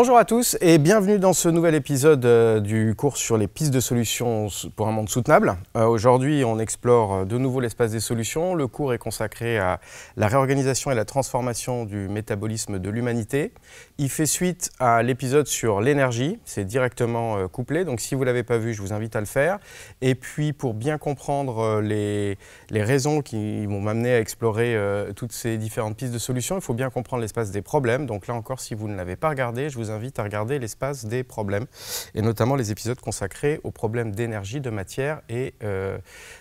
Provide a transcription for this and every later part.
Bonjour à tous et bienvenue dans ce nouvel épisode euh, du cours sur les pistes de solutions pour un monde soutenable. Euh, aujourd'hui, on explore euh, de nouveau l'espace des solutions. Le cours est consacré à la réorganisation et la transformation du métabolisme de l'humanité. Il fait suite à l'épisode sur l'énergie, c'est directement couplé, donc si vous ne l'avez pas vu, je vous invite à le faire. Et puis, pour bien comprendre les, les raisons qui vont m'amener à explorer toutes ces différentes pistes de solutions, il faut bien comprendre l'espace des problèmes. Donc là encore, si vous ne l'avez pas regardé, je vous invite à regarder l'espace des problèmes, et notamment les épisodes consacrés aux problèmes d'énergie, de matière et euh,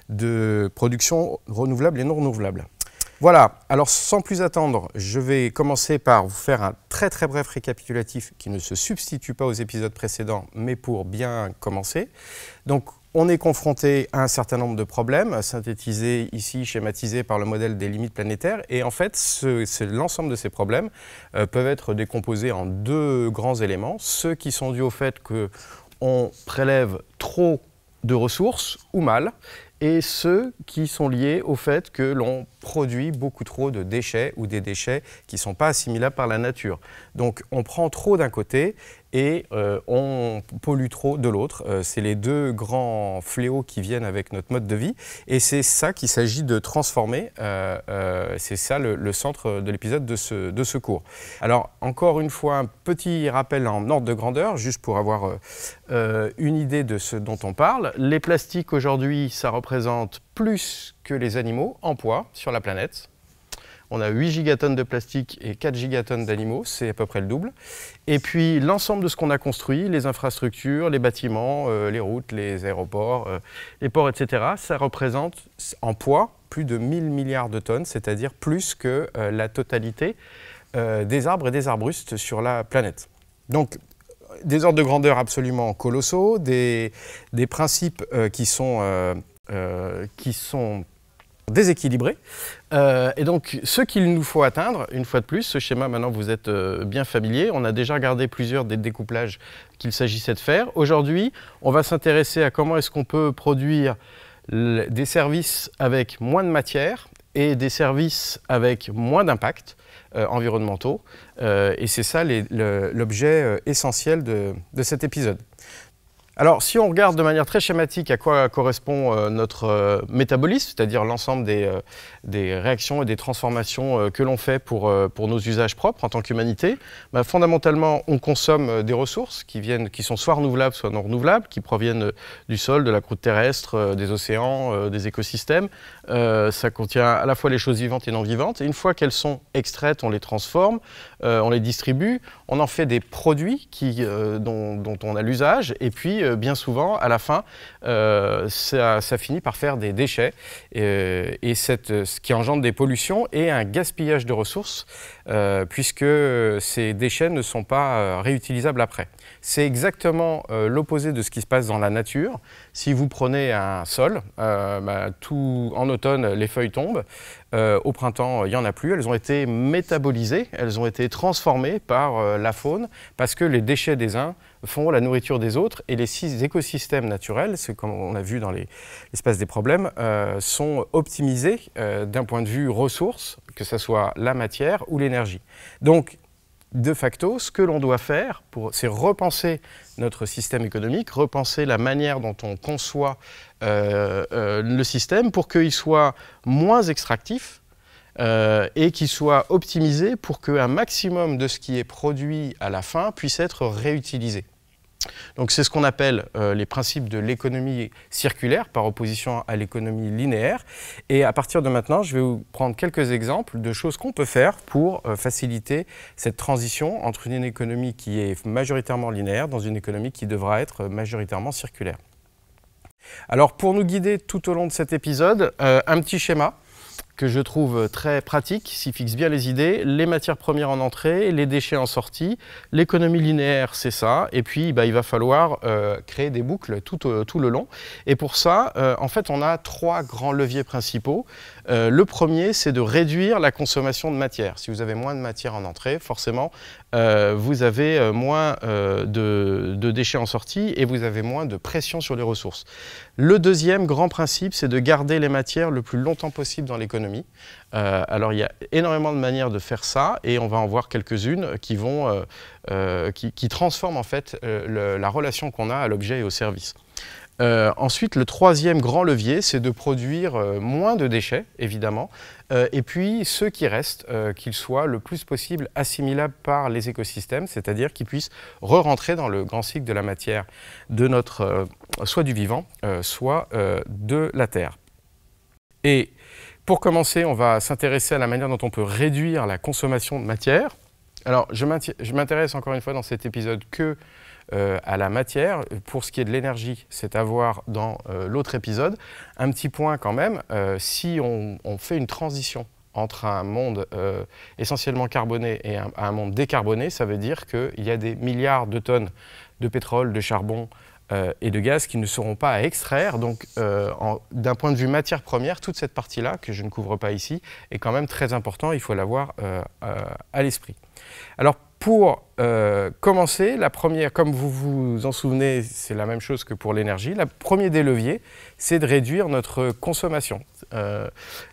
de production renouvelable et non renouvelable. Voilà, alors sans plus attendre, je vais commencer par vous faire un très très bref récapitulatif qui ne se substitue pas aux épisodes précédents, mais pour bien commencer. Donc on est confronté à un certain nombre de problèmes, synthétisés ici, schématisés par le modèle des limites planétaires. Et en fait, l'ensemble de ces problèmes euh, peuvent être décomposés en deux grands éléments. Ceux qui sont dus au fait qu'on prélève trop de ressources ou mal, et ceux qui sont liés au fait que l'on produit beaucoup trop de déchets ou des déchets qui ne sont pas assimilables par la nature. Donc on prend trop d'un côté et euh, on pollue trop de l'autre. Euh, c'est les deux grands fléaux qui viennent avec notre mode de vie et c'est ça qu'il s'agit de transformer. Euh, c'est ça le, centre de l'épisode de ce, de ce cours. Alors encore une fois, un petit rappel en ordre de grandeur, juste pour avoir une idée de ce dont on parle. Les plastiques aujourd'hui, ça représente plus que les animaux en poids sur la planète. On a 8 gigatonnes de plastique et 4 gigatonnes d'animaux, c'est à peu près le double. Et puis l'ensemble de ce qu'on a construit, les infrastructures, les bâtiments, euh, les routes, les aéroports, euh, les ports, etc., ça représente en poids plus de 1000 milliards de tonnes, c'est-à-dire plus que euh, la totalité des arbres et des arbustes sur la planète. Donc des ordres de grandeur absolument colossaux, des, des principes qui sont... qui sont déséquilibré. Euh, et donc, ce qu'il nous faut atteindre, une fois de plus, ce schéma, maintenant, vous êtes euh, bien familier. On a déjà regardé plusieurs des découplages qu'il s'agissait de faire. Aujourd'hui, on va s'intéresser à comment est-ce qu'on peut produire des services avec moins de matière et des services avec moins d'impact euh, environnementaux. et c'est ça l'objet essentiel de cet épisode. Alors, si on regarde de manière très schématique à quoi correspond euh, notre euh, métabolisme, c'est-à-dire l'ensemble euh, des, réactions et des transformations que l'on fait pour, pour nos usages propres en tant qu'humanité, bah, fondamentalement, on consomme des ressources qui, viennent, qui sont soit renouvelables, soit non renouvelables, qui proviennent du sol, de la croûte terrestre, des océans, des écosystèmes. ça contient à la fois les choses vivantes et non vivantes. une fois qu'elles sont extraites, on les transforme, euh, on les distribue, on en fait des produits euh, dont, on a l'usage, et puis euh, bien souvent, à la fin, ça, finit par faire des déchets, et, ce qui engendre des pollutions et un gaspillage de ressources, puisque ces déchets ne sont pas réutilisables après. C'est exactement euh, l'opposé de ce qui se passe dans la nature. Si vous prenez un sol, euh, bah, tout, en automne, les feuilles tombent. Euh, au printemps, il n'y en a plus. Elles ont été métabolisées, elles ont été transformées par la faune parce que les déchets des uns font la nourriture des autres et les six écosystèmes naturels, c'est comme on a vu dans l'espace des problèmes, sont optimisés d'un point de vue ressources, que ce soit la matière ou l'énergie. Donc, de facto, ce que l'on doit faire, c'est repenser notre système économique, repenser la manière dont on conçoit euh, euh, le système pour qu'il soit moins extractif euh, et qu'il soit optimisé pour qu'un maximum de ce qui est produit à la fin puisse être réutilisé. Donc c'est ce qu'on appelle euh, les principes de l'économie circulaire par opposition à l'économie linéaire. Et à partir de maintenant, je vais vous prendre quelques exemples de choses qu'on peut faire pour euh, faciliter cette transition entre une économie qui est majoritairement linéaire dans une économie qui devra être majoritairement circulaire. Alors pour nous guider tout au long de cet épisode, euh, un petit schéma que je trouve très pratique, s'il fixe bien les idées, les matières premières en entrée, les déchets en sortie, l'économie linéaire, c'est ça, et puis bah, il va falloir euh, créer des boucles tout, euh, tout, le long. Et pour ça, euh, en fait, on a trois grands leviers principaux. le premier, c'est de réduire la consommation de matière. Si vous avez moins de matière en entrée, forcément, euh, vous avez euh, moins euh, de, déchets en sortie et vous avez moins de pression sur les ressources. Le deuxième grand principe, c'est de garder les matières le plus longtemps possible dans l'économie. alors il y a énormément de manières de faire ça et on va en voir quelques-unes qui vont, qui, transforment en fait la relation qu'on a à l'objet et au service. ensuite, le troisième grand levier, c'est de produire moins de déchets, évidemment, euh, et puis ceux qui restent, euh, qu'ils soient le plus possible assimilables par les écosystèmes, c'est-à-dire qu'ils puissent re-rentrer dans le grand cycle de la matière de notre, euh, soit du vivant, soit de la terre. Et pour commencer, on va s'intéresser à la manière dont on peut réduire la consommation de matière. Alors, je m'intéresse encore une fois dans cet épisode que euh, à la matière. Pour ce qui est de l'énergie, c'est à voir dans euh, l'autre épisode. Un petit point quand même, euh, si on, fait une transition entre un monde essentiellement carboné et un, monde décarboné, ça veut dire qu'il y a des milliards de tonnes de pétrole, de charbon et de gaz qui ne seront pas à extraire. Donc, d'un point de vue matière première, toute cette partie-là, que je ne couvre pas ici, est quand même très important, il faut l'avoir à l'esprit. Alors, pour euh, commencer, la première, comme vous vous en souvenez, c'est la même chose que pour l'énergie. Le premier des leviers, c'est de réduire notre consommation. Euh,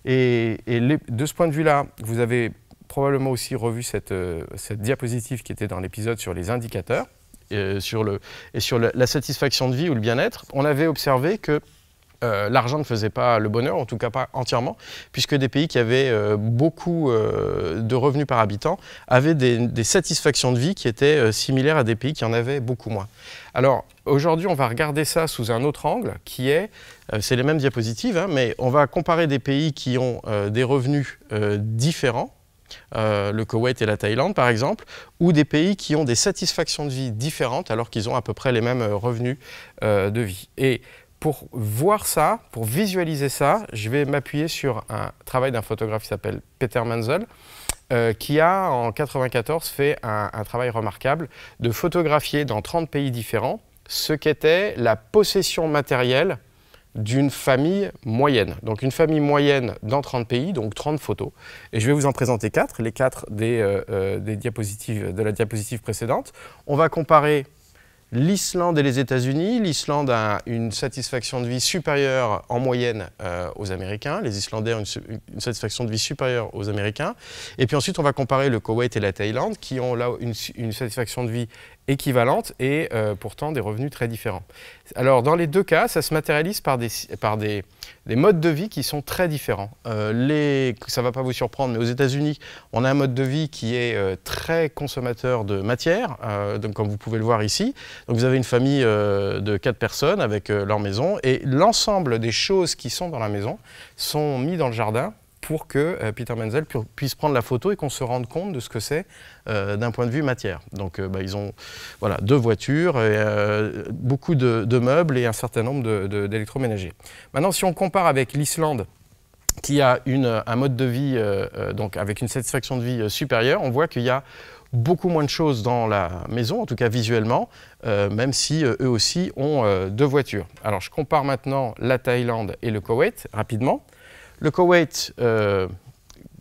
et, de ce point de vue-là, vous avez probablement aussi revu cette, euh, cette diapositive qui était dans l'épisode sur les indicateurs et sur, le, et sur la satisfaction de vie ou le bien-être. On avait observé que euh, l'argent ne faisait pas le bonheur, en tout cas pas entièrement, puisque des pays qui avaient euh, beaucoup euh, de revenus par habitant avaient des, satisfactions de vie qui étaient similaires à des pays qui en avaient beaucoup moins. Alors aujourd'hui, on va regarder ça sous un autre angle, qui est, c'est les mêmes diapositives, hein, mais on va comparer des pays qui ont des revenus différents, le Koweït et la Thaïlande par exemple, ou des pays qui ont des satisfactions de vie différentes alors qu'ils ont à peu près les mêmes revenus de vie pour voir ça, pour visualiser ça, je vais m'appuyer sur un travail d'un photographe qui s'appelle Peter Menzel, euh, qui a en 1994 fait un, travail remarquable de photographier dans 30 pays différents ce qu'était la possession matérielle d'une famille moyenne. Donc une famille moyenne dans 30 pays, donc 30 photos. Et je vais vous en présenter 4, les 4 des, euh, euh, des diapositives, de la diapositive précédente. On va comparer l'Islande et les États-Unis. L'Islande a une satisfaction de vie supérieure en moyenne euh, aux Américains. Les Islandais ont une, satisfaction de vie supérieure aux Américains. Et puis ensuite, on va comparer le Koweït et la Thaïlande, qui ont là une, une satisfaction de vie équivalente et euh, pourtant des revenus très différents. Alors dans les deux cas, ça se matérialise par des, par des, des modes de vie qui sont très différents. Euh, les, ça ne va pas vous surprendre, mais aux États-Unis, on a un mode de vie qui est euh, très consommateur de matière, donc comme vous pouvez le voir ici. Donc vous avez une famille de quatre personnes avec leur maison et l'ensemble des choses qui sont dans la maison sont mises dans le jardin pour que euh, Peter Menzel puisse prendre la photo et qu'on se rende compte de ce que c'est euh, d'un point de vue matière. Donc euh, bah, ils ont voilà, deux voitures, et, beaucoup de, meubles et un certain nombre d'électroménagers. Maintenant, si on compare avec l'Islande, qui a un mode de vie donc avec une satisfaction de vie supérieure, on voit qu'il y a beaucoup moins de choses dans la maison, en tout cas visuellement, même si eux aussi ont deux voitures. Alors je compare maintenant la Thaïlande et le Koweït rapidement. Le Koweït, euh,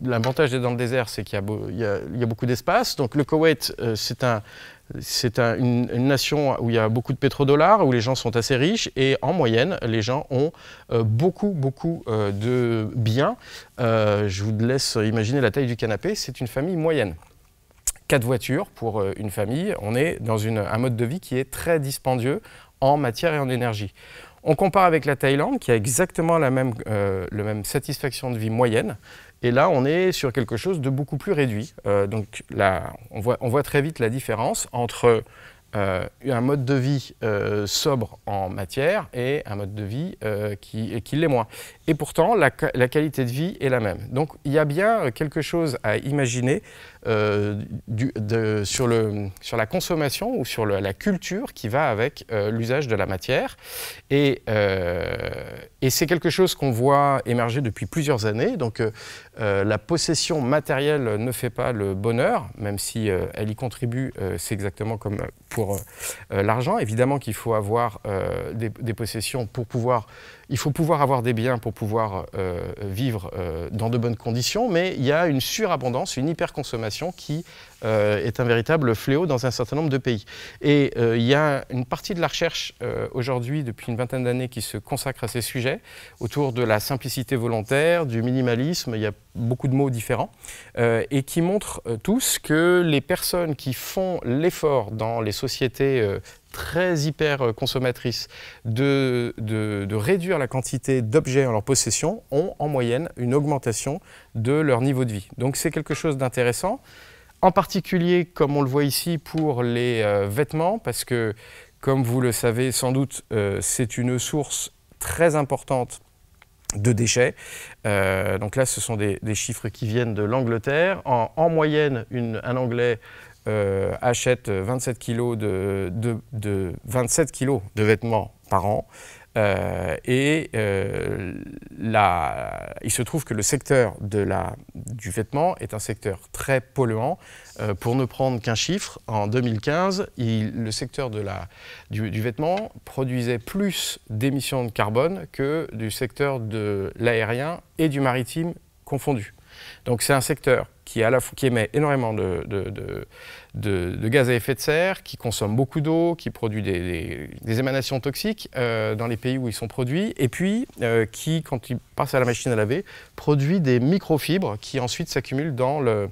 l'avantage d'être dans le désert, c'est qu'il y, a beaucoup d'espace. Donc le Koweït, euh, c'est une, nation où il y a beaucoup de pétrodollars, où les gens sont assez riches et en moyenne, les gens ont euh, beaucoup, beaucoup de biens. je vous laisse imaginer la taille du canapé, c'est une famille moyenne quatre voitures pour une famille. On est dans un mode de vie qui est très dispendieux en matière et en énergie. On compare avec la Thaïlande qui a exactement la euh, même, satisfaction de vie moyenne. Et là, on est sur quelque chose de beaucoup plus réduit. Euh, donc là, on voit, on voit très vite la différence entre euh, un mode de vie euh, sobre en matière et un mode de vie euh, qui, l'est moins. Et pourtant, la, qualité de vie est la même. Donc il y a bien quelque chose à imaginer du, sur, le, sur, la consommation ou sur la culture qui va avec l'usage de la matière. Et, et c'est quelque chose qu'on voit émerger depuis plusieurs années. Donc la possession matérielle ne fait pas le bonheur, même si elle y contribue, c'est exactement comme pour euh, l'argent. Évidemment qu'il faut avoir euh, des, possessions pour pouvoir il faut pouvoir avoir des biens pour pouvoir euh, vivre euh, dans de bonnes conditions, mais il y a une surabondance, une hyperconsommation qui euh, est un véritable fléau dans un certain nombre de pays. Et il y a une partie de la recherche aujourd'hui, depuis une vingtaine d'années, qui se consacre à ces sujets, autour de la simplicité volontaire, du minimalisme, il y a beaucoup de mots différents, et qui montrent tous que les personnes qui font l'effort dans les sociétés très hyper euh, consommatrices de, réduire la quantité d'objets en leur possession ont en moyenne une augmentation de leur niveau de vie. Donc c'est quelque chose d'intéressant, en particulier comme on le voit ici pour les euh, vêtements, parce que comme vous le savez sans doute, euh, c'est une source très importante de déchets. donc là, ce sont des, chiffres qui viennent de l'Angleterre. En, moyenne, un Anglais euh, achète 27 kilos de, 27 kilos de vêtements par an. Euh, et euh, il se trouve que le secteur de la, du vêtement est un secteur très polluant. pour ne prendre qu'un chiffre, en 2015, le secteur de la, du, du vêtement produisait plus d'émissions de carbone que du secteur de l'aérien et du maritime confondus. Donc c'est un secteur qui, la qui émet énormément de, de, gaz à effet de serre, qui consomme beaucoup d'eau, qui produit des, émanations toxiques euh, dans les pays où ils sont produits, et puis euh, qui, quand ils passent à la machine à laver, produit des microfibres qui ensuite s'accumulent dans, le,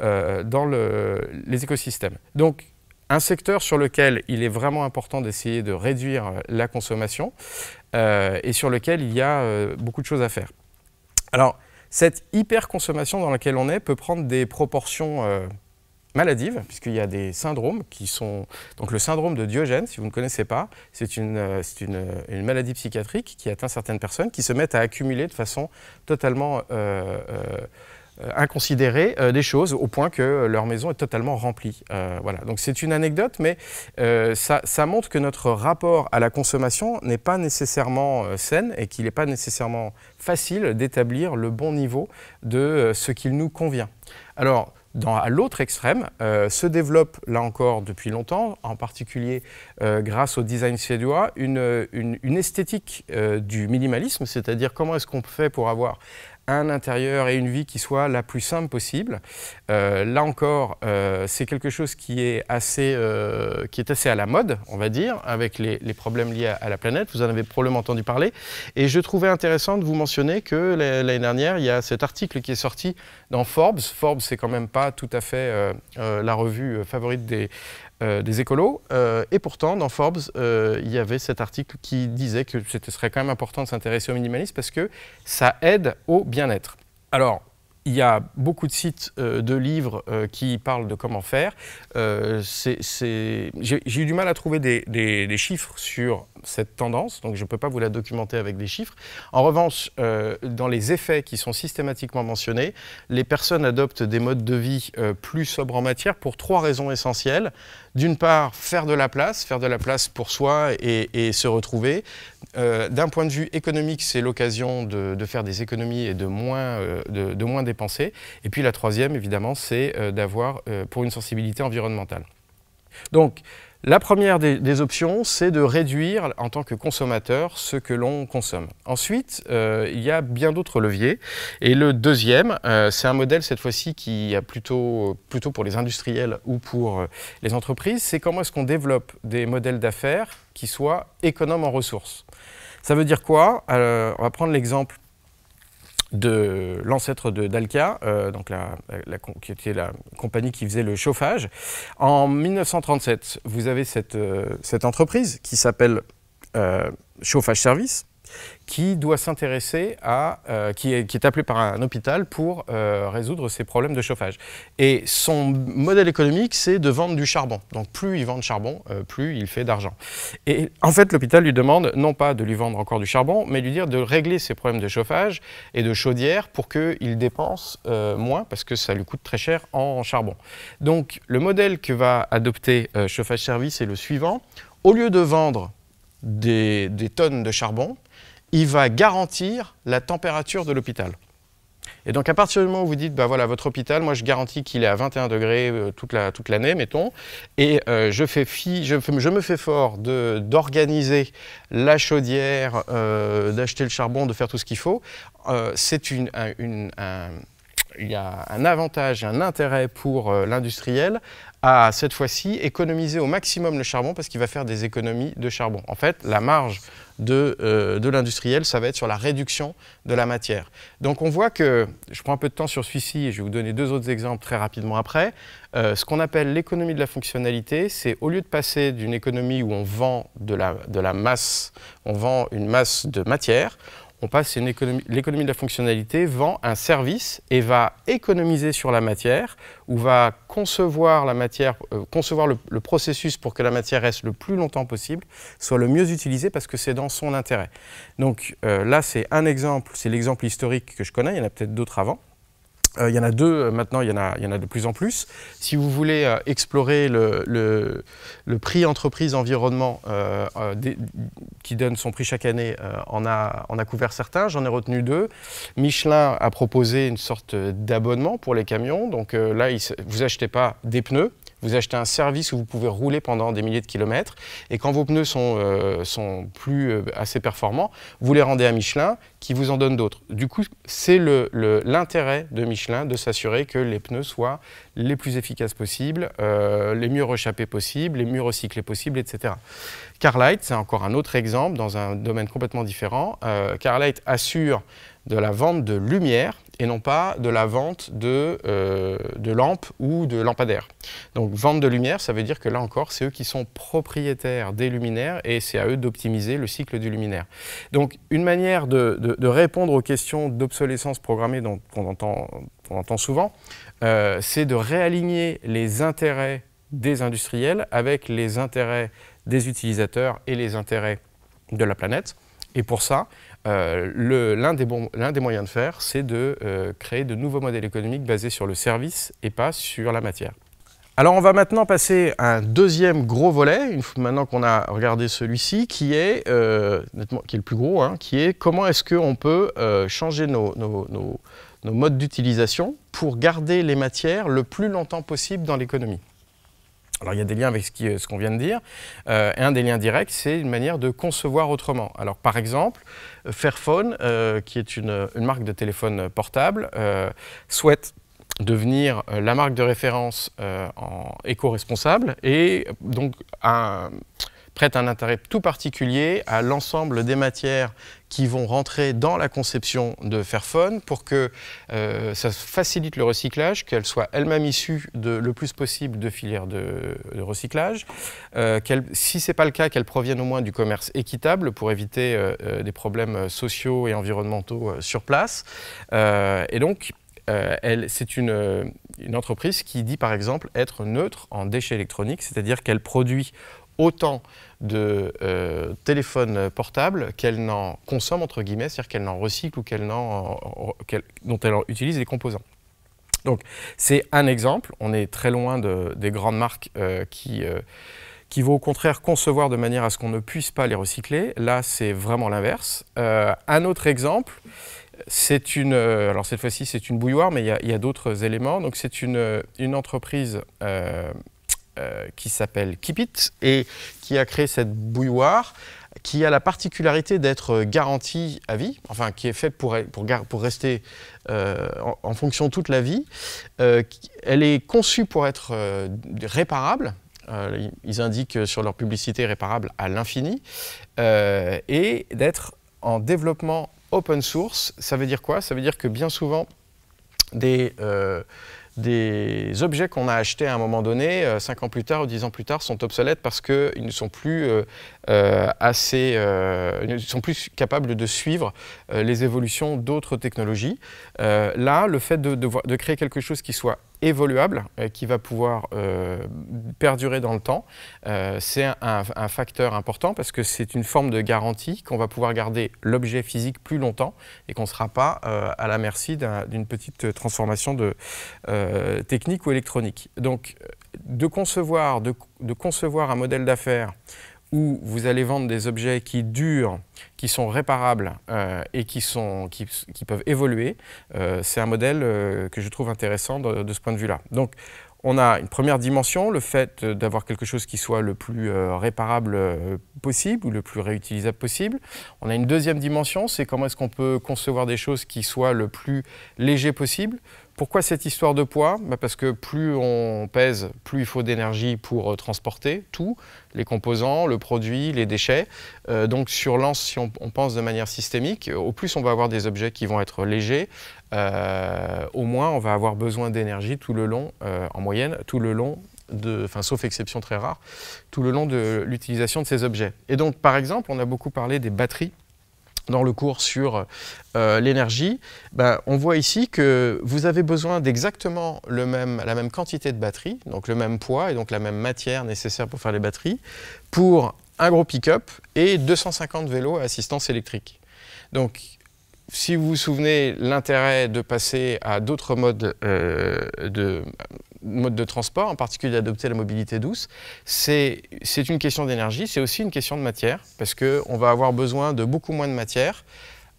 euh, dans le, les écosystèmes. Donc, un secteur sur lequel il est vraiment important d'essayer de réduire la consommation et sur lequel il y a beaucoup de choses à faire. Alors, cette hyperconsommation dans laquelle on est peut prendre des proportions euh, maladives, puisqu'il y a des syndromes qui sont... Donc le syndrome de Diogène, si vous ne connaissez pas, c'est euh, une, maladie psychiatrique qui atteint certaines personnes qui se mettent à accumuler de façon totalement... Euh, euh, inconsidérer euh, des choses au point que euh, leur maison est totalement remplie. voilà. Donc c'est une anecdote, mais ça, montre que notre rapport à la consommation n'est pas nécessairement saine et qu'il n'est pas nécessairement facile d'établir le bon niveau de ce qu'il nous convient. Alors, dans, à l'autre extrême, se développe là encore depuis longtemps, en particulier grâce au design suédois, une, esthétique du minimalisme, c'est-à-dire comment est-ce qu'on fait pour avoir un intérieur et une vie qui soit la plus simple possible. Euh, là encore, euh, c'est quelque chose qui est, assez, euh, qui est assez à la mode, on va dire, avec les, problèmes liés à, la planète. Vous en avez probablement entendu parler. Et je trouvais intéressant de vous mentionner que l'année dernière, il y a cet article qui est sorti dans Forbes. Forbes, c'est quand même pas tout à fait la revue favorite des, euh, des écolos. Euh, et pourtant, dans Forbes, euh, il y avait cet article qui disait que ce serait quand même important de s'intéresser au minimalisme parce que ça aide au bien-être. Alors, il y a beaucoup de sites de livres qui parlent de comment faire. Euh, J'ai eu du mal à trouver des, des chiffres sur cette tendance, donc je ne peux pas vous la documenter avec des chiffres. En revanche, euh, dans les effets qui sont systématiquement mentionnés, les personnes adoptent des modes de vie euh, plus sobres en matière pour trois raisons essentielles. D'une part, faire de la place, faire de la place pour soi et, se retrouver. Euh, d'un point de vue économique, c'est l'occasion de, faire des économies et de moins, de, moins dépenser. Et puis la troisième, évidemment, c'est d'avoir pour une sensibilité environnementale. Donc, la première des, options, c'est de réduire en tant que consommateur ce que l'on consomme. Ensuite, euh, il y a bien d'autres leviers. Et le deuxième, euh, c'est un modèle cette fois-ci qui a plutôt, plutôt pour les industriels ou pour euh, les entreprises, c'est comment est-ce qu'on développe des modèles d'affaires qui soient économes en ressources. Ça veut dire quoi On va prendre l'exemple de l'ancêtre de Dalkia, euh, donc la, qui était la compagnie qui faisait le chauffage. En 1937, vous avez euh, cette, entreprise qui s'appelle euh, Chauffage Service, qui doit s'intéresser à, euh, qui, est, qui, est, appelé par un hôpital pour euh, résoudre ses problèmes de chauffage. Et son modèle économique, c'est de vendre du charbon. Donc plus il vend de charbon, euh, plus il fait d'argent. Et en fait, l'hôpital lui demande non pas de lui vendre encore du charbon, mais lui dire de régler ses problèmes de chauffage et de chaudière pour qu'il dépense moins, parce que ça lui coûte très cher en charbon. Donc le modèle que va adopter Chauffage Service est le suivant. Au lieu de vendre des tonnes de charbon, il va garantir la température de l'hôpital. Et donc à partir du moment où vous dites, bah voilà, votre hôpital, moi je garantis qu'il est à 21 degrés euh, toute l'année, mettons, et euh, je, fais je, me fais fort d'organiser la chaudière, euh, d'acheter le charbon, de faire tout ce qu'il faut, c'est une, il y a un avantage, un intérêt pour l'industriel à cette fois-ci économiser au maximum le charbon parce qu'il va faire des économies de charbon. En fait, la marge euh, de, l'industriel, ça va être sur la réduction de la matière. Donc on voit que, je prends un peu de temps sur celui-ci et je vais vous donner deux autres exemples très rapidement après, euh, ce qu'on appelle l'économie de la fonctionnalité, c'est au lieu de passer d'une économie où on vend de la masse, on vend une masse de matière, on passe l'économie de la fonctionnalité vend un service et va économiser sur la matière ou va concevoir la matière, euh, concevoir le, processus pour que la matière reste le plus longtemps possible, soit le mieux utilisée parce que c'est dans son intérêt. Donc euh, là, c'est un exemple, c'est l'exemple historique que je connais, il y en a peut-être d'autres avant. Euh, il y en a deux euh, maintenant, il y, en a, y en a de plus en plus. Si vous voulez euh, explorer le, prix entreprise environnement qui donne son prix chaque année, on, a, couvert certains, j'en ai retenu deux. Michelin a proposé une sorte d'abonnement pour les camions. Donc là, vous achetez pas des pneus, vous achetez un service où vous pouvez rouler pendant des milliers de kilomètres. Et quand vos pneus sont, euh, sont plus euh, assez performants, vous les rendez à Michelin qui vous en donne d'autres. Du coup, c'est l'intérêt le, de Michelin de s'assurer que les pneus soient les plus efficaces possibles, euh, les mieux rechappés possibles, les mieux recyclés possibles, etc. Carlite, c'est encore un autre exemple dans un domaine complètement différent. Carlite assure de la vente de lumière et non pas de la vente de, euh, de lampes ou de lampadaires. Donc vente de lumière, ça veut dire que là encore, c'est eux qui sont propriétaires des luminaires et c'est à eux d'optimiser le cycle du luminaire. Donc une manière de, répondre aux questions d'obsolescence programmée dont on entend, souvent, euh, c'est de réaligner les intérêts des industriels avec les intérêts des utilisateurs et les intérêts de la planète. Et pour ça, euh, l'un des, moyens de faire, c'est de euh, créer de nouveaux modèles économiques basés sur le service et pas sur la matière. Alors on va maintenant passer à un deuxième gros volet, maintenant qu'on a regardé celui-ci, qui, est, euh, qui est le plus gros, hein, qui est comment est-ce qu'on peut changer nos modes d'utilisation pour garder les matières le plus longtemps possible dans l'économie. Alors il y a des liens avec ce qu'on vient de dire. Euh, un des liens directs, c'est une manière de concevoir autrement. Alors par exemple, Fairphone, euh, qui est une, marque de téléphone portable, euh, souhaite devenir la marque de référence en éco-responsable et donc prête un intérêt tout particulier à l'ensemble des matières qui vont rentrer dans la conception de Fairphone pour que euh, ça facilite le recyclage, qu'elle soit elle-même issue de, le plus possible de filières de, recyclage, euh, si ce n'est pas le cas, qu'elle provienne au moins du commerce équitable pour éviter euh, des problèmes sociaux et environnementaux sur place. et donc, c'est une, une, entreprise qui dit par exemple être neutre en déchets électroniques, c'est-à-dire qu'elle produit autant de euh, téléphones portables qu'elle n'en consomme, entre guillemets, c'est-à-dire qu'elle n'en recycle ou qu'elle dont elle utilise les composants. Donc c'est un exemple, on est très loin de, des grandes marques euh, qui, euh, qui vont au contraire concevoir de manière à ce qu'on ne puisse pas les recycler. Là c'est vraiment l'inverse. Euh, un autre exemple, c'est une, alors cette fois-ci c'est une bouilloire, mais il y a, a d'autres éléments. Donc c'est une, une entreprise euh, qui s'appelle Kipit et qui a créé cette bouilloire qui a la particularité d'être garantie à vie, enfin qui est faite pour, pour, pour rester euh, en, fonction toute la vie. Euh, elle est conçue pour être réparable, ils indiquent sur leur publicité réparable à l'infini, et d'être en développement open source. Ça veut dire quoi Ça veut dire que bien souvent, des, des objets qu'on a achetés à un moment donné, 5 euh, ans plus tard ou 10 ans plus tard, sont obsolètes parce qu'ils ne sont plus euh, euh, assez, sont plus capables de suivre les évolutions d'autres technologies. là, le fait de créer quelque chose qui soit évoluable euh, qui va pouvoir euh, perdurer dans le temps. Euh, c'est un, facteur important parce que c'est une forme de garantie qu'on va pouvoir garder l'objet physique plus longtemps et qu'on ne sera pas à la merci d'une petite transformation de, technique ou électronique. Donc, de concevoir, de, de concevoir un modèle d'affaires où vous allez vendre des objets qui durent, qui sont réparables euh, et qui, peuvent évoluer, euh, c'est un modèle euh, que je trouve intéressant de, de ce point de vue-là. Donc, on a une première dimension, le fait d'avoir quelque chose qui soit le plus réparable possible ou le plus réutilisable possible. On a une deuxième dimension, c'est comment est-ce qu'on peut concevoir des choses qui soient le plus léger possible. Pourquoi cette histoire de poids bah, Parce que plus on pèse, plus il faut d'énergie pour euh, transporter tout, les composants, le produit, les déchets. Euh, donc sur l'anse, si on, pense de manière systémique, au plus on va avoir des objets qui vont être légers, euh, au moins on va avoir besoin d'énergie tout le long, en moyenne, tout le long de, enfin, sauf exception très rare, tout le long de l'utilisation de ces objets. Et donc par exemple, on a beaucoup parlé des batteries dans le cours sur euh, l'énergie, ben, on voit ici que vous avez besoin d'exactement la même quantité de batteries, donc le même poids et donc la même matière nécessaire pour faire les batteries, pour un gros pick-up et 250 vélos à assistance électrique. Donc, si vous vous souvenez l'intérêt de passer à d'autres modes euh, de, mode de transport, en particulier d'adopter la mobilité douce. C'est une question d'énergie, c'est aussi une question de matière, parce qu'on va avoir besoin de beaucoup moins de matière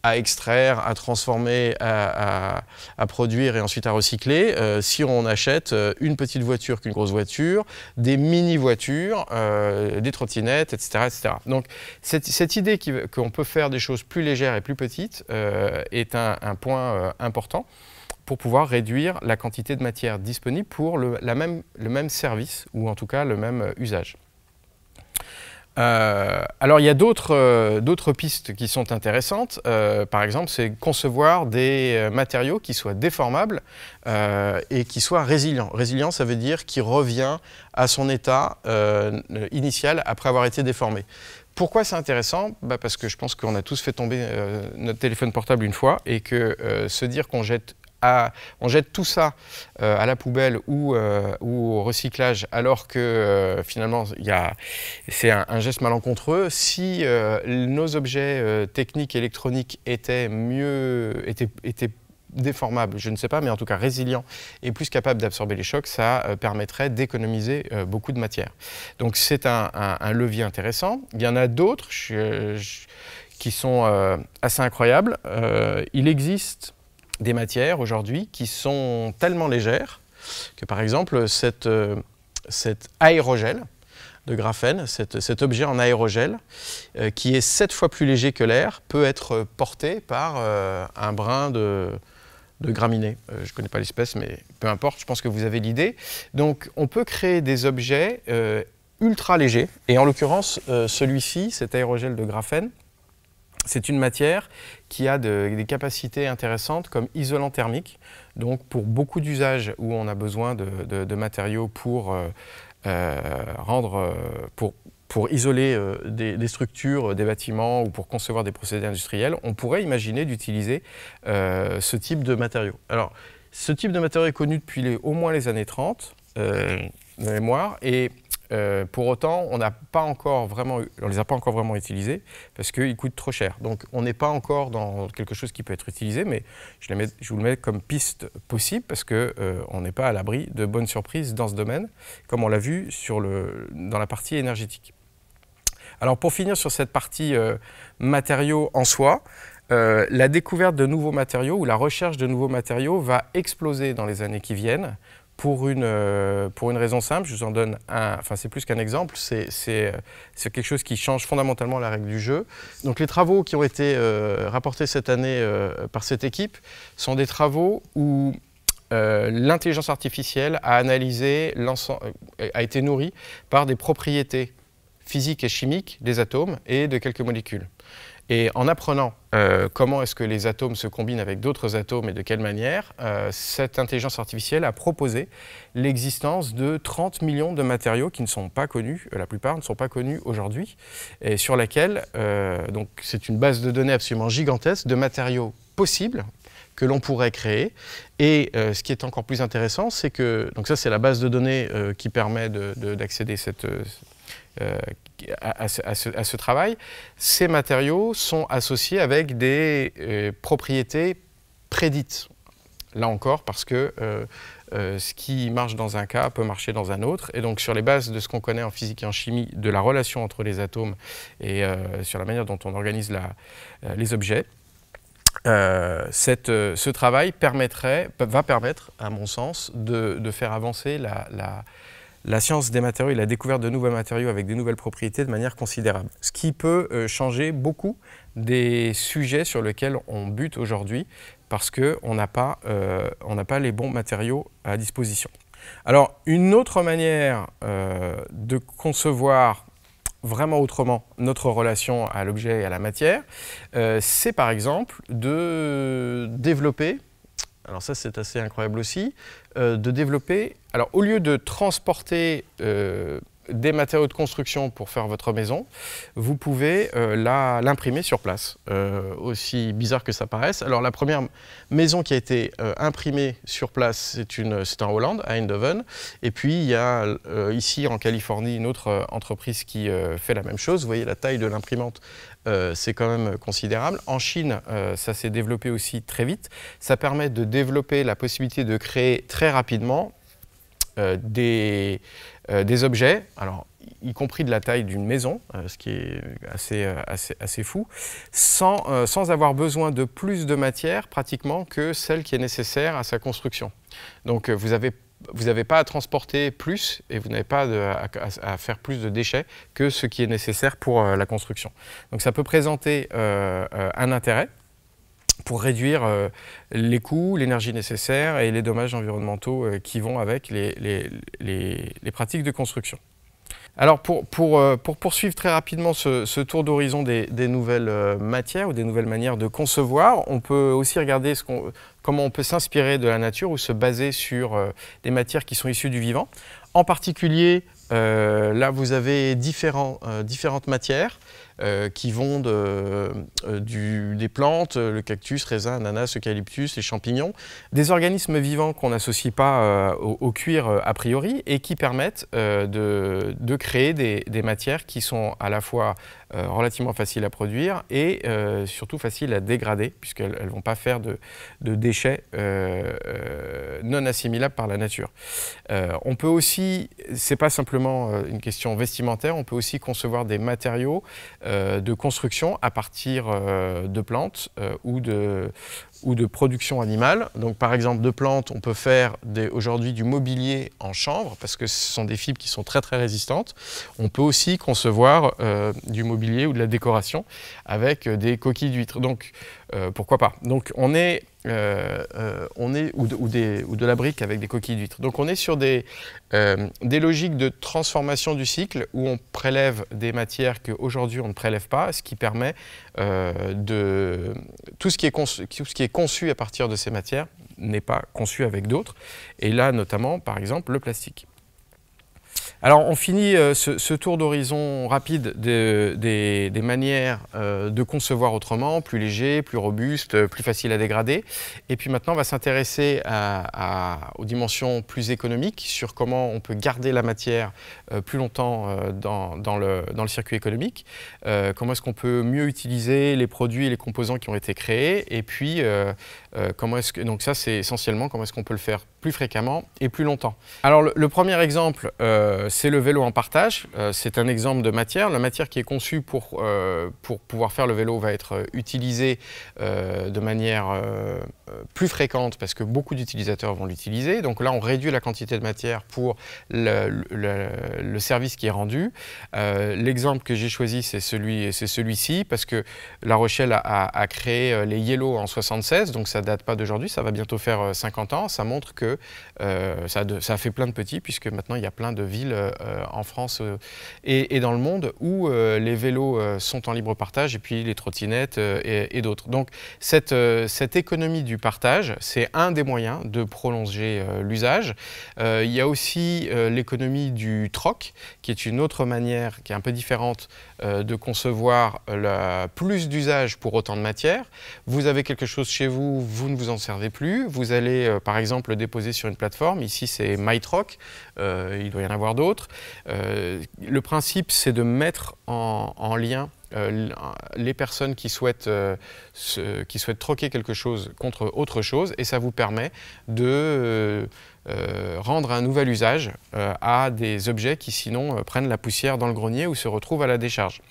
à extraire, à transformer, à, à, produire et ensuite à recycler. Euh, si on achète euh, une petite voiture qu'une grosse voiture, des mini-voitures, euh, des trottinettes, etc., etc. Donc cette, cette idée qu'on peut faire des choses plus légères et plus petites est un point important pour pouvoir réduire la quantité de matière disponible pour le, la même, le même service ou en tout cas le même euh, usage. Euh, alors il y a d'autres euh, pistes qui sont intéressantes. par exemple, c'est concevoir des matériaux qui soient déformables et qui soient résilients. Résilient, ça veut dire qu'il revient à son état initial après avoir été déformé. Pourquoi c'est intéressant bah, Parce que je pense qu'on a tous fait tomber notre téléphone portable une fois et que se dire qu'on jette on jette tout ça euh, à la poubelle euh, ou, au recyclage, alors que euh, finalement c'est un, geste malencontreux. Si nos objets techniques électroniques étaient mieux, étaient, déformables je ne sais pas, mais en tout cas résilients et plus capables d'absorber les chocs, ça permettrait d'économiser beaucoup de matière. Donc c'est un, levier intéressant. Il y en a d'autres qui sont assez incroyables. il existe des matières aujourd'hui qui sont tellement légères que par exemple euh, cet aérogel de graphène, cet objet en aérogel euh, qui est sept fois plus léger que l'air peut être porté par euh, un brin de, graminée. je ne connais pas l'espèce, mais peu importe, je pense que vous avez l'idée. Donc on peut créer des objets ultra légers, et en l'occurrence celui-ci, cet aérogel de graphène, c'est une matière qui a des capacités intéressantes comme isolant thermique. Donc pour beaucoup d'usages où on a besoin de, matériaux pour euh, euh, rendre, euh, pour, pour isoler des, structures, des bâtiments ou pour concevoir des procédés industriels, on pourrait imaginer d'utiliser ce type de matériaux. Alors ce type de matériau est connu depuis au moins les années 30 de mémoire et euh, pour autant, on n'a encore on les a pas encore vraiment utilisés parce qu'ils coûtent trop cher. Donc, on n'est pas encore dans quelque chose qui peut être utilisé, mais je, vous le mets comme piste possible parce que euh, on n'est pas à l'abri de bonnes surprises dans ce domaine, comme on l'a vu dans la partie énergétique. Alors, pour finir sur cette partie euh, matériaux en soi, la découverte de nouveaux matériaux ou la recherche de nouveaux matériaux va exploser dans les années qui viennent pour une, euh, pour une raison simple, je vous en donne un, enfin c'est plus qu'un exemple, euh, c'est quelque chose qui change fondamentalement la règle du jeu. Donc les travaux qui ont été euh, rapportés cette année par cette équipe sont des travaux où l'intelligence artificielle a analysé, a été nourrie par des propriétés physiques et chimiques des atomes et de quelques molécules. Et en apprenant euh, comment est-ce que les atomes se combinent avec d'autres atomes et de quelle manière, euh, cette intelligence artificielle a proposé l'existence de 30 millions de matériaux qui ne sont pas connus, euh, la plupart ne sont pas connus aujourd'hui, et sur laquelle, donc c'est une base de données absolument gigantesque de matériaux possibles que l'on pourrait créer. Et ce qui est encore plus intéressant, c'est que, donc ça c'est la base de données qui permet d'accéder à cette, euh, à, ce, travail, ces matériaux sont associés avec des euh, propriétés prédites. Là encore, parce que euh, ce qui marche dans un cas peut marcher dans un autre. Et donc, sur les bases de ce qu'on connaît en physique et en chimie, de la relation entre les atomes et sur la manière dont on organise la, les objets, cette, ce travail permettrait, va permettre, à mon sens, de, faire avancer la, la science des matériaux et la découverte de nouveaux matériaux avec des nouvelles propriétés de manière considérable. Ce qui peut euh, changer beaucoup des sujets sur lesquels on bute aujourd'hui parce qu'on n'a pas, euh, pas les bons matériaux à disposition. Alors, une autre manière euh, de concevoir vraiment autrement notre relation à l'objet et à la matière, c'est par exemple de développer alors ça c'est assez incroyable aussi, euh, de développer, alors au lieu de transporter euh, des matériaux de construction pour faire votre maison, vous pouvez euh, l'imprimer sur place, euh, aussi bizarre que ça paraisse. Alors la première maison qui a été imprimée sur place, c'est en Hollande, à Eindhoven, et puis il y a ici en Californie une autre entreprise qui fait la même chose. Vous voyez la taille de l'imprimante euh, c'est quand même considérable. En Chine, euh, ça s'est développé aussi très vite. Ça permet de développer la possibilité de créer très rapidement euh, des, des objets. Alors, y compris de la taille d'une maison, ce qui est assez, assez, fou, sans, sans, avoir besoin de plus de matière pratiquement que celle qui est nécessaire à sa construction. Donc vous avez vous n'avez pas à transporter plus et vous n'avez pas à, faire plus de déchets que ce qui est nécessaire pour euh, la construction. Donc ça peut présenter euh, euh, un intérêt pour réduire les coûts, l'énergie nécessaire et les dommages environnementaux qui vont avec les, les, pratiques de construction. Alors pour, pour, poursuivre très rapidement ce, tour d'horizon des, nouvelles matières ou des nouvelles manières de concevoir, on peut aussi regarder ce qu'on comment on peut s'inspirer de la nature ou se baser sur euh, des matières qui sont issues du vivant. En particulier, euh, là, vous avez euh, différentes matières qui vont des plantes, le cactus, raisin, ananas, eucalyptus, les champignons, des organismes vivants qu'on n'associe pas au, cuir a priori et qui permettent de, créer des, des, matières qui sont à la fois euh, relativement faciles à produire et euh, surtout faciles à dégrader, puisqu'elles ne vont pas faire de, déchets euh, non assimilables par la nature. on peut aussi, c'est pas simplement une question vestimentaire, on peut aussi concevoir des matériaux de construction à partir de plantes ou de, ou de production animale. Donc par exemple de plantes, on peut faire aujourd'hui du mobilier en chanvre parce que ce sont des fibres qui sont très très résistantes. On peut aussi concevoir euh, du mobilier ou de la décoration avec euh, des coquilles d'huîtres. Euh, pourquoi pas. Donc on est, euh, euh, on est ou de, de, la brique avec des coquilles d'huîtres. Donc on est sur des, des logiques de transformation du cycle où on prélève des matières qu'aujourd'hui on ne prélève pas, ce qui permet de tout ce, qui est tout ce qui est conçu à partir de ces matières n'est pas conçu avec d'autres. Et là notamment par exemple le plastique. Alors on finit euh, ce, tour d'horizon rapide des, manières euh, de concevoir autrement, plus léger, plus robuste, euh, plus facile à dégrader. Et puis maintenant on va s'intéresser aux dimensions plus économiques sur comment on peut garder la matière plus longtemps dans, le, dans, le, circuit économique, comment est-ce qu'on peut mieux utiliser les produits et les composants qui ont été créés, et puis comment est-ce que donc ça c'est essentiellement comment est-ce qu'on peut le faire plus fréquemment et plus longtemps. Alors le, premier exemple, euh, c'est le vélo en partage. Euh, c'est un exemple de matière. La matière qui est conçue pour, euh, pour pouvoir faire le vélo va être utilisée de manière plus fréquente parce que beaucoup d'utilisateurs vont l'utiliser. Donc là, on réduit la quantité de matière pour le, service qui est rendu. L'exemple que j'ai choisi, c'est celui-ci celui parce que La Rochelle a, a créé les Yellow en 76, donc ça date pas d'aujourd'hui, ça va bientôt faire 50 ans. Ça montre que euh, ça, fait plein de petits, puisque maintenant il y a plein de villes euh, en France euh, et, dans le monde où les vélos sont en libre partage et puis les trottinettes et, d'autres. Donc cette, économie du partage, c'est un des moyens de prolonger l'usage. il y a aussi l'économie du troc, qui est une autre manière qui est un peu différente de concevoir la plus d'usage pour autant de matière. Vous avez quelque chose chez vous, vous ne vous en servez plus, vous allez par exemple déposer sur une plateforme. Ici, c'est MyTroc. Euh, il doit y en avoir d'autres. Euh, le principe, c'est de mettre en, lien euh, les personnes qui souhaitent, qui souhaitent troquer quelque chose contre autre chose et ça vous permet de rendre un nouvel usage à des objets qui sinon prennent la poussière dans le grenier ou se retrouvent à la décharge.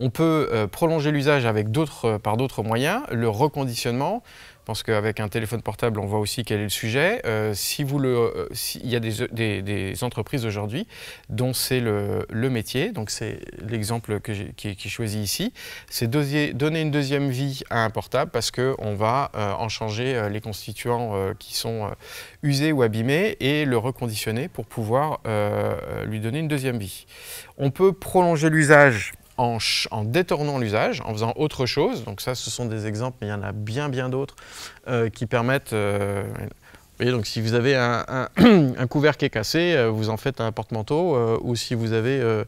On peut prolonger l'usage par d'autres moyens, le reconditionnement, pense qu'avec un téléphone portable, on voit aussi quel est le sujet. Euh, si vous le, euh, il y a des, entreprises aujourd'hui dont c'est le, métier, donc c'est l'exemple que qui, qui est choisi ici, c'est donner une deuxième vie à un portable parce qu'on va euh, en changer les constituants qui sont usés ou abîmés et le reconditionner pour pouvoir lui donner une deuxième vie. On peut prolonger l'usage en, détournant l'usage, en faisant autre chose. Donc ça, ce sont des exemples, mais il y en a bien, bien d'autres euh, qui permettent, euh, donc si vous avez un, un, couvert qui est cassé, euh, vous en faites un porte-manteau, euh, ou si vous avez, euh,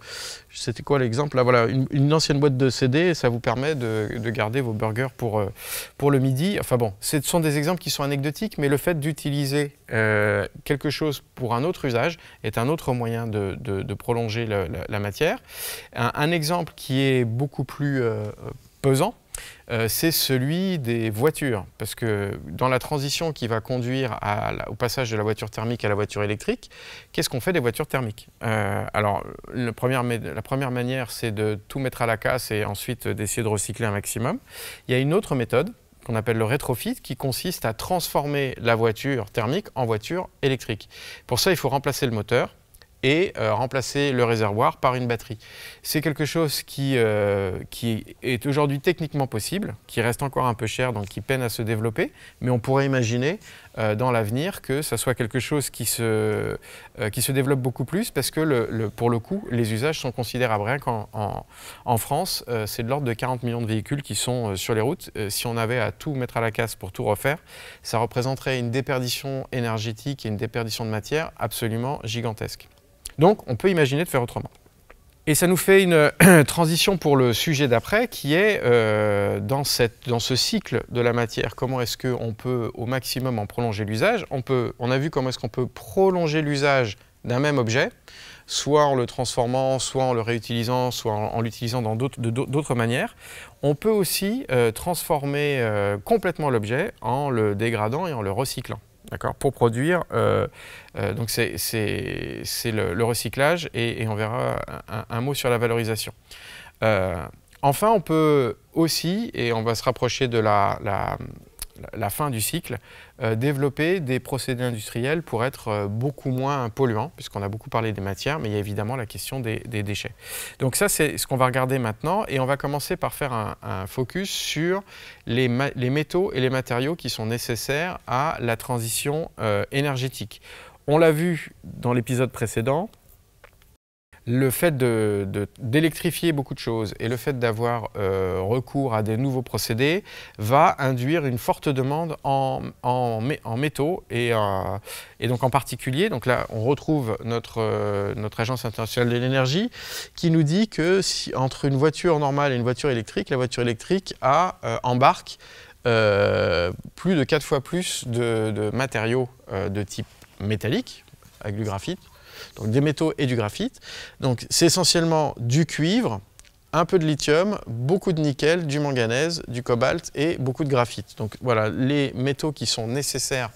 c'était quoi l'exemple Là voilà, une, ancienne boîte de CD, ça vous permet de, garder vos burgers pour, pour le midi. Enfin bon, ce sont des exemples qui sont anecdotiques, mais le fait d'utiliser quelque chose pour un autre usage est un autre moyen de, prolonger la, matière. un, exemple qui est beaucoup plus pesant, euh, c'est celui des voitures. Parce que dans la transition qui va conduire au passage de la voiture thermique à la voiture électrique, qu'est-ce qu'on fait des voitures thermiques euh, Alors, la première manière, c'est de tout mettre à la casse et ensuite d'essayer de recycler un maximum. Il y a une autre méthode qu'on appelle le rétrofit, qui consiste à transformer la voiture thermique en voiture électrique. Pour ça, il faut remplacer le moteur, et euh, remplacer le réservoir par une batterie. C'est quelque chose qui, euh, qui est aujourd'hui techniquement possible, qui reste encore un peu cher, donc qui peine à se développer, mais on pourrait imaginer euh, dans l'avenir que ça soit quelque chose qui se, qui se développe beaucoup plus, parce que le, pour le coup, les usages sont considérables. Rien qu'en en France, c'est de l'ordre de 40 millions de véhicules qui sont sur les routes. si on avait à tout mettre à la casse pour tout refaire, ça représenterait une déperdition énergétique et une déperdition de matière absolument gigantesque. Donc on peut imaginer de faire autrement. Et ça nous fait une transition pour le sujet d'après qui est euh, dans, ce cycle de la matière, comment est-ce qu'on peut au maximum en prolonger l'usage on, on a vu comment est-ce qu'on peut prolonger l'usage d'un même objet, soit en le transformant, soit en le réutilisant, soit en, l'utilisant l'utilisant d'autres manières. On peut aussi euh, transformer euh, complètement l'objet en le dégradant et en le recyclant d'accord, pour produire. Euh, euh, donc c'est le, recyclage et, on verra un, mot sur la valorisation. Euh, enfin, on peut aussi, et on va se rapprocher de la, la la fin du cycle, euh, développer des procédés industriels pour être euh, beaucoup moins polluants, puisqu'on a beaucoup parlé des matières, mais il y a évidemment la question des, déchets. Donc ça, c'est ce qu'on va regarder maintenant, et on va commencer par faire un, focus sur les, métaux et les matériaux qui sont nécessaires à la transition euh, énergétique. On l'a vu dans l'épisode précédent, le fait d'électrifier beaucoup de choses et le fait d'avoir euh, recours à des nouveaux procédés va induire une forte demande en, métaux euh, et, donc en particulier, donc là on retrouve notre, euh, agence internationale de l'énergie qui nous dit que entre une voiture normale et une voiture électrique, la voiture électrique embarque plus de 4 fois plus de, de matériaux de type métallique, avec du graphite, donc des métaux et du graphite. Donc c'est essentiellement du cuivre, un peu de lithium, beaucoup de nickel, du manganèse, du cobalt et beaucoup de graphite. Donc voilà, les métaux qui sont nécessaires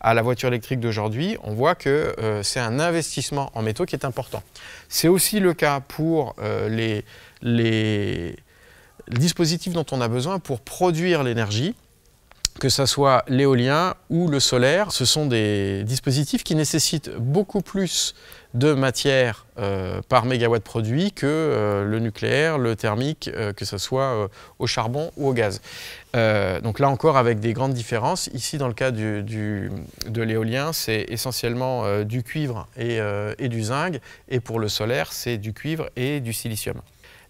à la voiture électrique d'aujourd'hui, on voit que euh, c'est un investissement en métaux qui est important. C'est aussi le cas pour euh, les dispositifs dont on a besoin pour produire l'énergie que ce soit l'éolien ou le solaire, ce sont des dispositifs qui nécessitent beaucoup plus de matière euh, par mégawatt produit que euh, le nucléaire, le thermique, euh, que ce soit au charbon ou au gaz. donc là encore avec des grandes différences. Ici dans le cas de l'éolien, c'est essentiellement du cuivre et du zinc, et pour le solaire, c'est du cuivre et du silicium.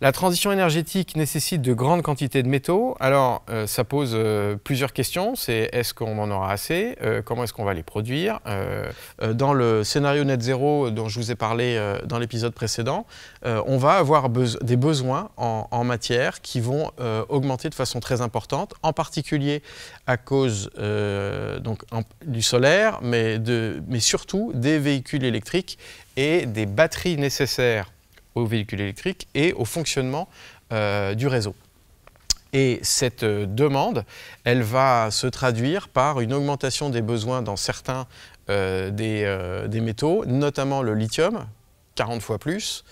La transition énergétique nécessite de grandes quantités de métaux. Alors, euh, ça pose euh, plusieurs questions. C'est est-ce qu'on en aura assez euh, Comment est-ce qu'on va les produire Dans le scénario net zéro dont je vous ai parlé dans l'épisode précédent, on va avoir des besoins en, matière qui vont augmenter de façon très importante, en particulier à cause donc, du solaire, mais surtout des véhicules électriques et des batteries nécessaires aux véhicules électriques et au fonctionnement euh, du réseau. Et cette euh, demande, elle va se traduire par une augmentation des besoins dans certains euh, des, métaux, notamment le lithium, 40 fois plus,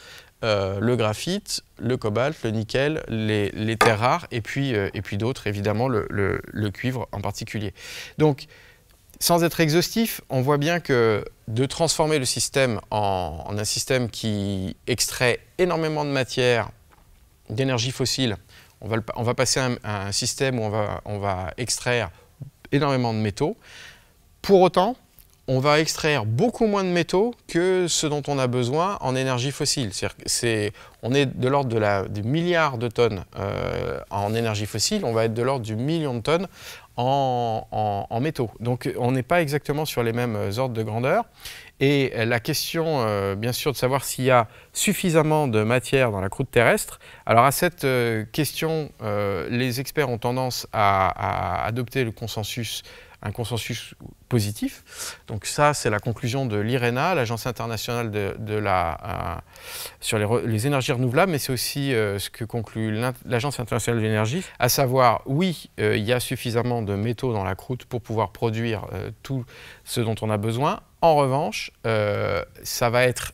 le graphite, le cobalt, le nickel, les, terres rares, et puis, et puis d'autres, évidemment, le, cuivre en particulier. Donc, sans être exhaustif, on voit bien que de transformer le système en, un système qui extrait énormément de matière, d'énergie fossile, on va, passer à un, système où on va, on va extraire énormément de métaux. Pour autant, on va extraire beaucoup moins de métaux que ce dont on a besoin en énergie fossile. C'est, on est de l'ordre de la, du milliard de tonnes euh, en énergie fossile, on va être de l'ordre du million de tonnes en, métaux. Donc on n'est pas exactement sur les mêmes ordres de grandeur. Et la question, euh, bien sûr, de savoir s'il y a suffisamment de matière dans la croûte terrestre. Alors à cette euh, question, les experts ont tendance à adopter le consensus un consensus positif. Donc ça, c'est la conclusion de l'IRENA, l'Agence internationale de, la, euh, sur les, énergies renouvelables, mais c'est aussi euh, ce que conclut l'Agence internationale de l'énergie, à savoir, oui, euh, il y a suffisamment de métaux dans la croûte pour pouvoir produire tout ce dont on a besoin. En revanche, ça va être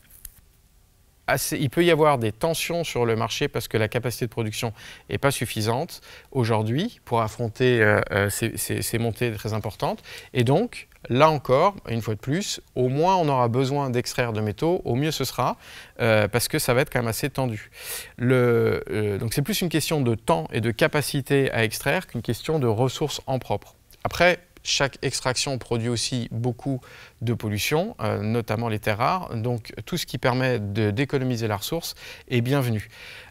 il peut y avoir des tensions sur le marché parce que la capacité de production n'est pas suffisante aujourd'hui pour affronter euh, euh, ces, montées très importantes. Et donc, là encore, une fois de plus, au moins on aura besoin d'extraire de métaux, au mieux ce sera, euh, parce que ça va être quand même assez tendu. donc c'est plus une question de temps et de capacité à extraire qu'une question de ressources en propre. Après, chaque extraction produit aussi beaucoup de pollution, euh, notamment les terres rares. Donc tout ce qui permet d'économiser la ressource est bienvenu.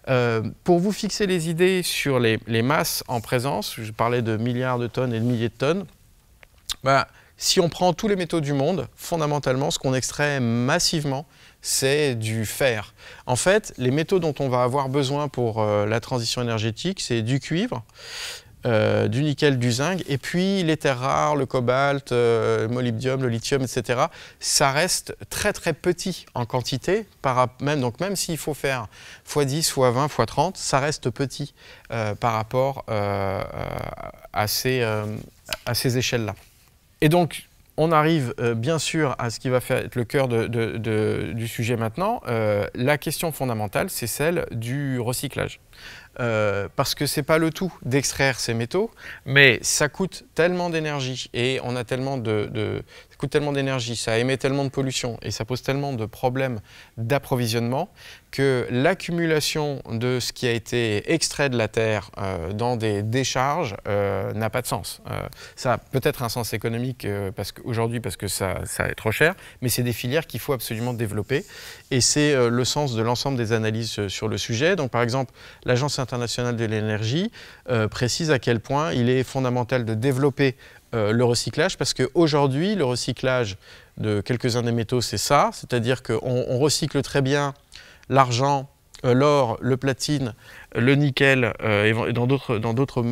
Euh, pour vous fixer les idées sur les, masses en présence, je parlais de milliards de tonnes et de milliers de tonnes, bah, si on prend tous les métaux du monde, fondamentalement, ce qu'on extrait massivement, c'est du fer. En fait, les métaux dont on va avoir besoin pour euh, la transition énergétique, c'est du cuivre, euh, du nickel, du zinc, et puis les terres rares, le cobalt, euh, le molybdium, le lithium, etc. Ça reste très très petit en quantité, par, même, donc même s'il faut faire x10, x20, x30, ça reste petit euh, par rapport à ces, échelles-là. Et donc, on arrive bien sûr à ce qui va faire être le cœur du sujet maintenant. la question fondamentale, c'est celle du recyclage. Euh, parce que c'est pas le tout d'extraire ces métaux, mais ça coûte tellement d'énergie et on a tellement de tellement d'énergie, ça émet tellement de pollution et ça pose tellement de problèmes d'approvisionnement que l'accumulation de ce qui a été extrait de la Terre euh, dans des décharges euh, n'a pas de sens. Euh, ça a peut-être un sens économique parce qu'aujourd'hui parce que ça, ça, est trop cher, mais c'est des filières qu'il faut absolument développer et c'est le sens de l'ensemble des analyses sur le sujet. Donc par exemple, l'Agence internationale de l'énergie précise à quel point il est fondamental de développer euh, le recyclage, parce qu'aujourd'hui, le recyclage de quelques-uns des métaux, c'est ça, c'est-à-dire qu'on recycle très bien l'argent, euh, l'or, le platine, le nickel, et euh, dans, d'autres, dans, d'autres,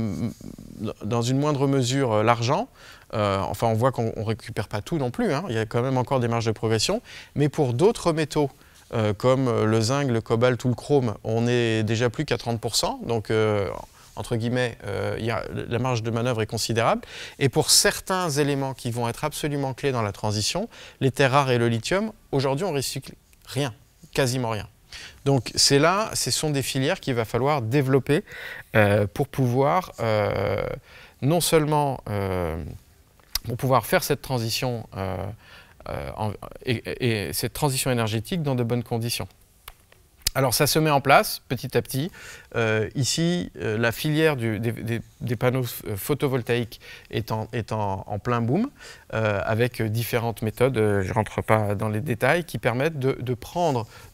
dans une moindre mesure, l'argent. enfin, on voit qu'on ne récupère pas tout non plus, hein. il y a quand même encore des marges de progression, mais pour d'autres métaux, comme le zinc, le cobalt ou le chrome, on est déjà plus qu'à 30%. Donc entre guillemets, euh, la marge de manœuvre est considérable. Et pour certains éléments qui vont être absolument clés dans la transition, les terres rares et le lithium, aujourd'hui, on recycle rien, quasiment rien. Donc c'est là, ce sont des filières qu'il va falloir développer euh, pour pouvoir euh, non seulement pour pouvoir faire cette transition cette transition énergétique dans de bonnes conditions. Alors ça se met en place petit à petit. Euh, ici, euh, la filière des, panneaux euh, photovoltaïques est en, plein boom, avec différentes méthodes, je ne rentre pas dans les détails, qui permettent de,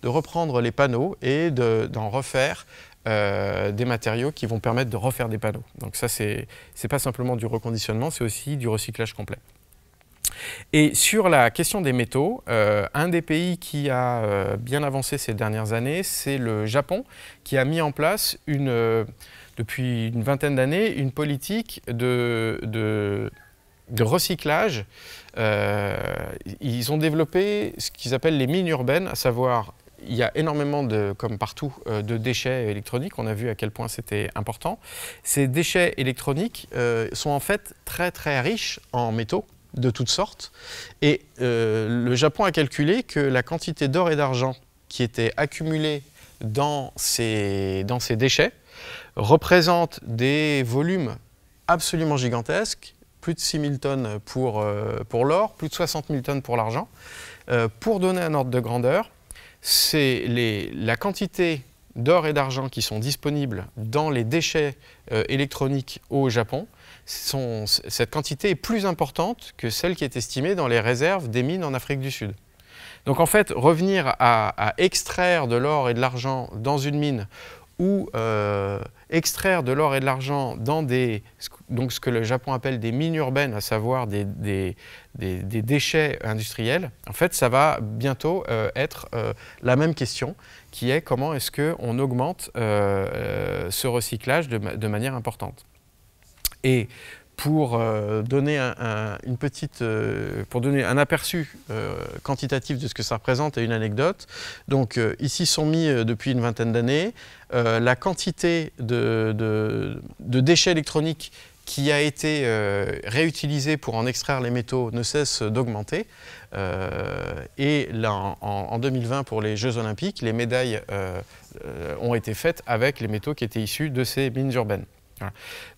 reprendre les panneaux et d'en refaire des matériaux qui vont permettre de refaire des panneaux. Donc ça, c'est pas simplement du reconditionnement, c'est aussi du recyclage complet. Et sur la question des métaux, euh, un des pays qui a euh, bien avancé ces dernières années, c'est le Japon, qui a mis en place une, euh, depuis une vingtaine d'années une politique de, de, de recyclage. ils ont développé ce qu'ils appellent les mines urbaines, à savoir il y a énormément, de, comme partout, de déchets électroniques. On a vu à quel point c'était important. Ces déchets électroniques sont en fait très très riches en métaux de toutes sortes. Et euh, le Japon a calculé que la quantité d'or et d'argent qui était accumulée dans ces, dans ces déchets représente des volumes absolument gigantesques, plus de 6 000 tonnes pour, euh, pour l'or, plus de 60 000 tonnes pour l'argent. Euh, pour donner un ordre de grandeur, c'est la quantité d'or et d'argent qui sont disponibles dans les déchets euh, électroniques au Japon, cette quantité est plus importante que celle qui est estimée dans les réserves des mines en Afrique du Sud. Donc en fait, revenir à, extraire de l'or et de l'argent dans une mine ou euh, extraire de l'or et de l'argent dans des, donc ce que le Japon appelle des mines urbaines, à savoir des, des, déchets industriels, en fait, ça va bientôt euh, être la même question, qui est comment est-ce qu'on augmente euh, euh, ce recyclage de, manière importante. Et pour euh, donner un, une petite, pour donner un aperçu quantitatif de ce que ça représente et une anecdote. Donc ici sont mis depuis une vingtaine d'années la quantité de, déchets électroniques qui a été euh, réutilisé pour en extraire les métaux ne cesse d'augmenter. Euh, et là, en, 2020, pour les Jeux Olympiques, les médailles euh, ont été faites avec les métaux qui étaient issus de ces mines urbaines.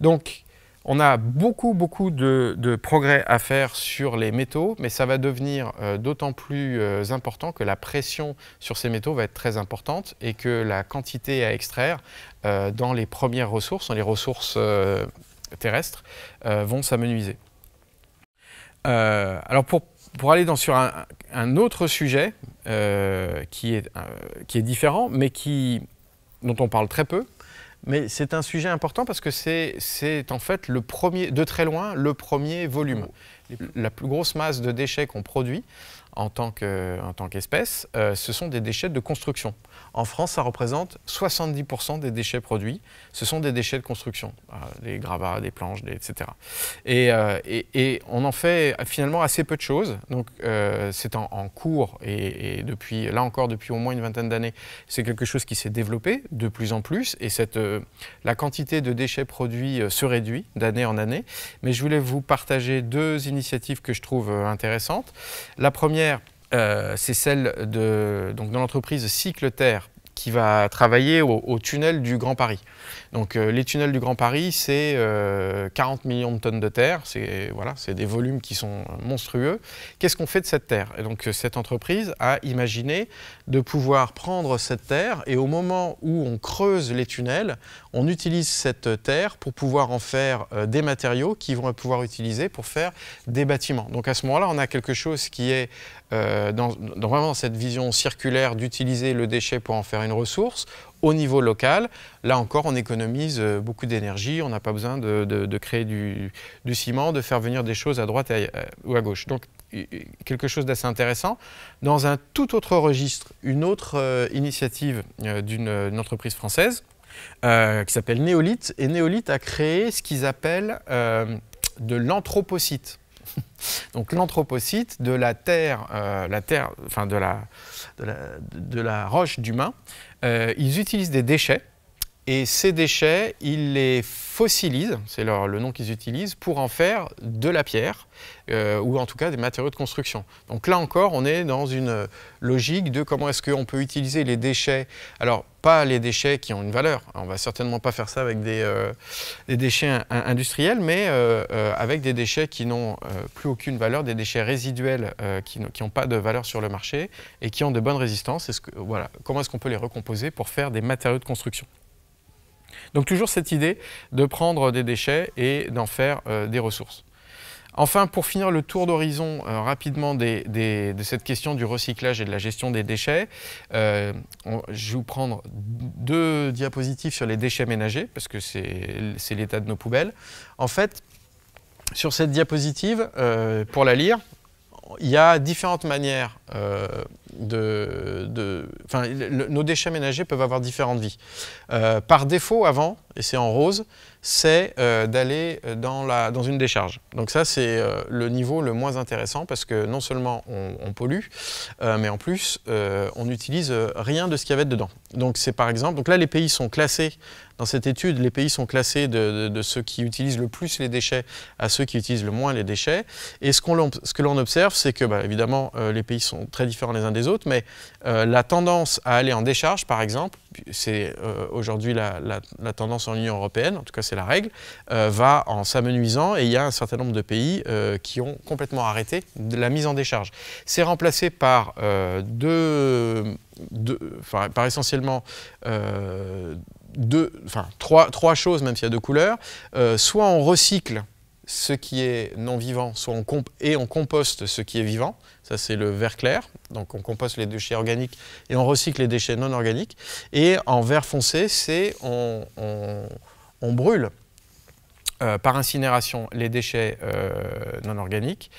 Donc, on a beaucoup, beaucoup de, progrès à faire sur les métaux, mais ça va devenir d'autant plus important que la pression sur ces métaux va être très importante et que la quantité à extraire dans les premières ressources, dans les ressources terrestres euh, vont s'amenuiser. Euh, alors pour, aller dans, sur un, autre sujet euh, qui, est, différent, mais dont on parle très peu, mais c'est un sujet important parce que c'est en fait le premier, de très loin, le premier volume. La plus grosse masse de déchets qu'on produit, en tant qu'espèce, euh, ce sont des déchets de construction. En France, ça représente 70% des déchets produits, ce sont des déchets de construction, euh, des gravats, des planches, des, etc. Euh, et, on en fait finalement assez peu de choses. Donc c'est en, cours et, depuis, là encore depuis au moins une vingtaine d'années, c'est quelque chose qui s'est développé de plus en plus et cette, la quantité de déchets produits se réduit d'année en année. Mais je voulais vous partager deux initiatives que je trouve intéressantes. La première, euh, c'est celle de, donc, dans l'entreprise Cycle Terre qui va travailler au, tunnel du Grand Paris. Donc euh, les tunnels du Grand Paris, c'est 40 euh, millions de tonnes de terre, c'est voilà, des volumes qui sont monstrueux. Qu'est-ce qu'on fait de cette terre Et donc euh, cette entreprise a imaginé de pouvoir prendre cette terre et au moment où on creuse les tunnels, on utilise cette terre pour pouvoir en faire des matériaux qui vont pouvoir utiliser pour faire des bâtiments. Donc à ce moment-là, on a quelque chose qui est euh, dans, vraiment cette vision circulaire d'utiliser le déchet pour en faire une ressource, au niveau local, là encore, on économise euh, beaucoup d'énergie, on n'a pas besoin de, créer du, ciment, de faire venir des choses à droite ou à gauche. Donc, quelque chose d'assez intéressant. Dans un tout autre registre, une autre euh, initiative d'une entreprise française qui s'appelle Néolith. Et Néolith a créé ce qu'ils appellent de l'anthropocyte. Donc l'anthropocyte de la terre, euh, la terre, enfin de la, de la, roche d'humain, euh, ils utilisent des déchets et ces déchets, ils les fossilisent, c'est le nom qu'ils utilisent, pour en faire de la pierre, euh, ou en tout cas des matériaux de construction. Donc là encore, on est dans une logique de comment est-ce qu'on peut utiliser les déchets. Alors, pas les déchets qui ont une valeur, on ne va certainement pas faire ça avec des, euh, des déchets industriels, mais euh, avec des déchets qui n'ont plus aucune valeur, des déchets résiduels qui n'ont pas de valeur sur le marché et qui ont de bonnes résistances. -ce que, voilà, comment est-ce qu'on peut les recomposer pour faire des matériaux de construction donc toujours cette idée de prendre des déchets et d'en faire euh, des ressources. Enfin, pour finir le tour d'horizon euh, rapidement de cette question du recyclage et de la gestion des déchets, euh, je vais vous prendre deux diapositives sur les déchets ménagers, parce que c'est l'état de nos poubelles. En fait, sur cette diapositive, pour la lire, il y a différentes manières euh, de... nos déchets ménagers peuvent avoir différentes vies. Euh, par défaut, avant, et c'est en rose, c'est euh, d'aller dans, une décharge. Donc ça, c'est le niveau le moins intéressant parce que non seulement on, on pollue, mais en plus, on n'utilise rien de ce qu'il y avait dedans. Donc c'est par exemple... Donc là, les pays sont classés dans cette étude, les pays sont classés de, ceux qui utilisent le plus les déchets à ceux qui utilisent le moins les déchets. Et ce, que l'on observe, c'est que, bah, évidemment, euh, les pays sont très différents les uns des autres, mais euh, la tendance à aller en décharge, par exemple, c'est euh, aujourd'hui la, tendance en Union européenne, en tout cas c'est la règle, va en s'amenuisant et il y a un certain nombre de pays qui ont complètement arrêté la mise en décharge. C'est remplacé par deux, deux par essentiellement deux, enfin, trois, trois choses, même s'il y a deux couleurs. Euh, soit on recycle ce qui est non vivant, soit on et on composte ce qui est vivant. Ça, c'est le vert clair. Donc, on composte les déchets organiques et on recycle les déchets non organiques. Et en vert foncé, c'est on, on, brûle euh, par incinération les déchets euh, non organiques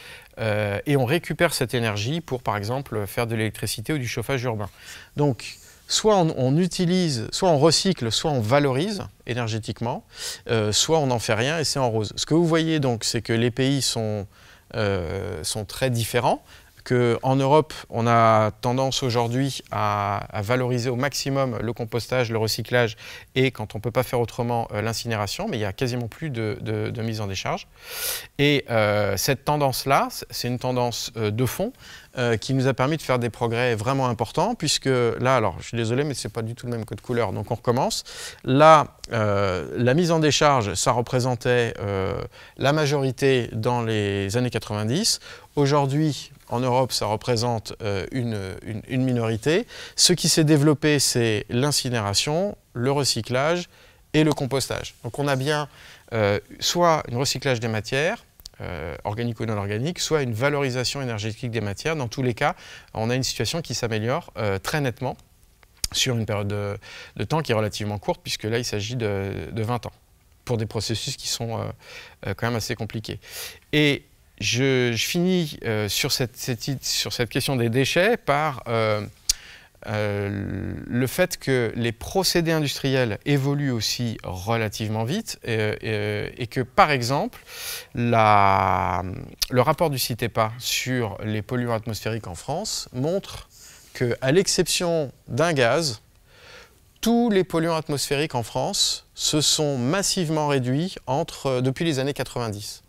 et on récupère cette énergie pour, par exemple, faire de l'électricité ou du chauffage urbain. Donc, soit on, utilise, soit on recycle, soit on valorise énergétiquement, euh, soit on n'en fait rien et c'est en rose. Ce que vous voyez donc, c'est que les pays sont euh, très différents qu'en Europe, on a tendance aujourd'hui à, valoriser au maximum le compostage, le recyclage et, quand on ne peut pas faire autrement, euh, l'incinération, mais il n'y a quasiment plus de, mise en décharge. Et euh, cette tendance-là, c'est une tendance euh, de fond qui nous a permis de faire des progrès vraiment importants, puisque là, alors je suis désolé, mais ce n'est pas du tout le même code couleur, donc on recommence. Là, la mise en décharge, ça représentait la majorité dans les années 90. Aujourd'hui, en Europe, ça représente euh, une, minorité. Ce qui s'est développé, c'est l'incinération, le recyclage et le compostage. Donc on a bien euh, soit un recyclage des matières, euh, organiques ou non organiques, soit une valorisation énergétique des matières. Dans tous les cas, on a une situation qui s'améliore euh, très nettement sur une période de, temps qui est relativement courte, puisque là, il s'agit de, de, 20 ans, pour des processus qui sont quand même assez compliqués. Et je, finis euh, sur, cette, question des déchets par euh, euh, le fait que les procédés industriels évoluent aussi relativement vite et, que, par exemple, le rapport du CITEPA sur les polluants atmosphériques en France montre qu'à l'exception d'un gaz, tous les polluants atmosphériques en France se sont massivement réduits depuis les années 90.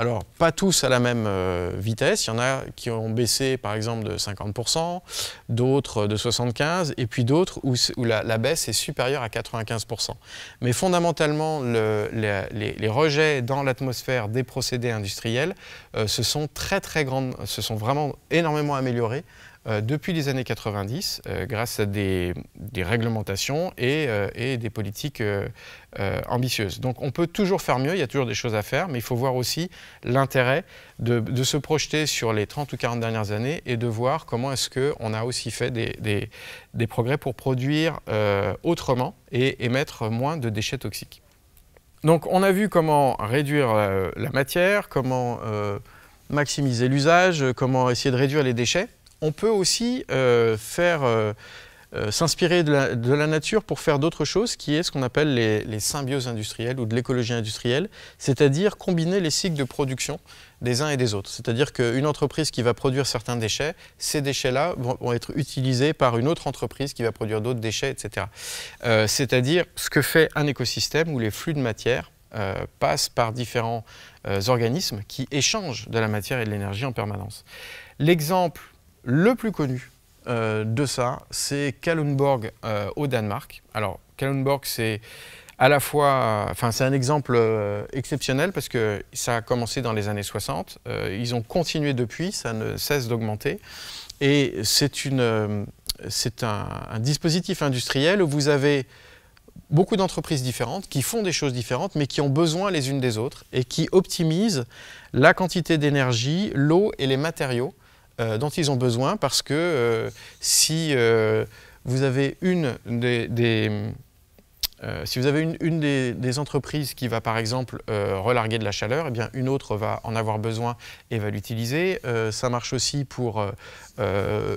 Alors, pas tous à la même euh, vitesse. Il y en a qui ont baissé, par exemple, de 50%, d'autres de 75%, et puis d'autres où, la, baisse est supérieure à 95%. Mais fondamentalement, les, rejets dans l'atmosphère des procédés industriels euh, se sont très, très se sont vraiment énormément améliorés euh, depuis les années 90 euh, grâce à des, réglementations euh, et, des politiques ambitieuses. Donc on peut toujours faire mieux, il y a toujours des choses à faire, mais il faut voir aussi l'intérêt de, se projeter sur les 30 ou 40 dernières années et de voir comment est-ce qu'on a aussi fait des, progrès pour produire autrement et émettre moins de déchets toxiques. Donc on a vu comment réduire la matière, comment maximiser l'usage, comment essayer de réduire les déchets on peut aussi euh, faire... Euh, euh, s'inspirer de, la nature pour faire d'autres choses, qui est ce qu'on appelle les, symbioses industrielles ou de l'écologie industrielle, c'est-à-dire combiner les cycles de production des uns et des autres. C'est-à-dire qu'une entreprise qui va produire certains déchets, ces déchets-là vont, être utilisés par une autre entreprise qui va produire d'autres déchets, etc. c'est-à-dire ce que fait un écosystème où les flux de matière passent par différents organismes qui échangent de la matière et de l'énergie en permanence. L'exemple le plus connu euh, de ça, c'est Kalundborg euh, au Danemark. Alors, Kalundborg, c'est à la fois, enfin, c'est un exemple euh, exceptionnel parce que ça a commencé dans les années 60. ils ont continué depuis, ça ne cesse d'augmenter. Et c'est une, c'est un, dispositif industriel où vous avez beaucoup d'entreprises différentes qui font des choses différentes, mais qui ont besoin les unes des autres et qui optimisent la quantité d'énergie, l'eau et les matériaux euh, dont ils ont besoin parce que euh, si euh, vous avez une des, si vous avez une, une des, entreprises qui va par exemple relarguer de la chaleur, eh bien une autre va en avoir besoin et va l'utiliser. ça marche aussi pour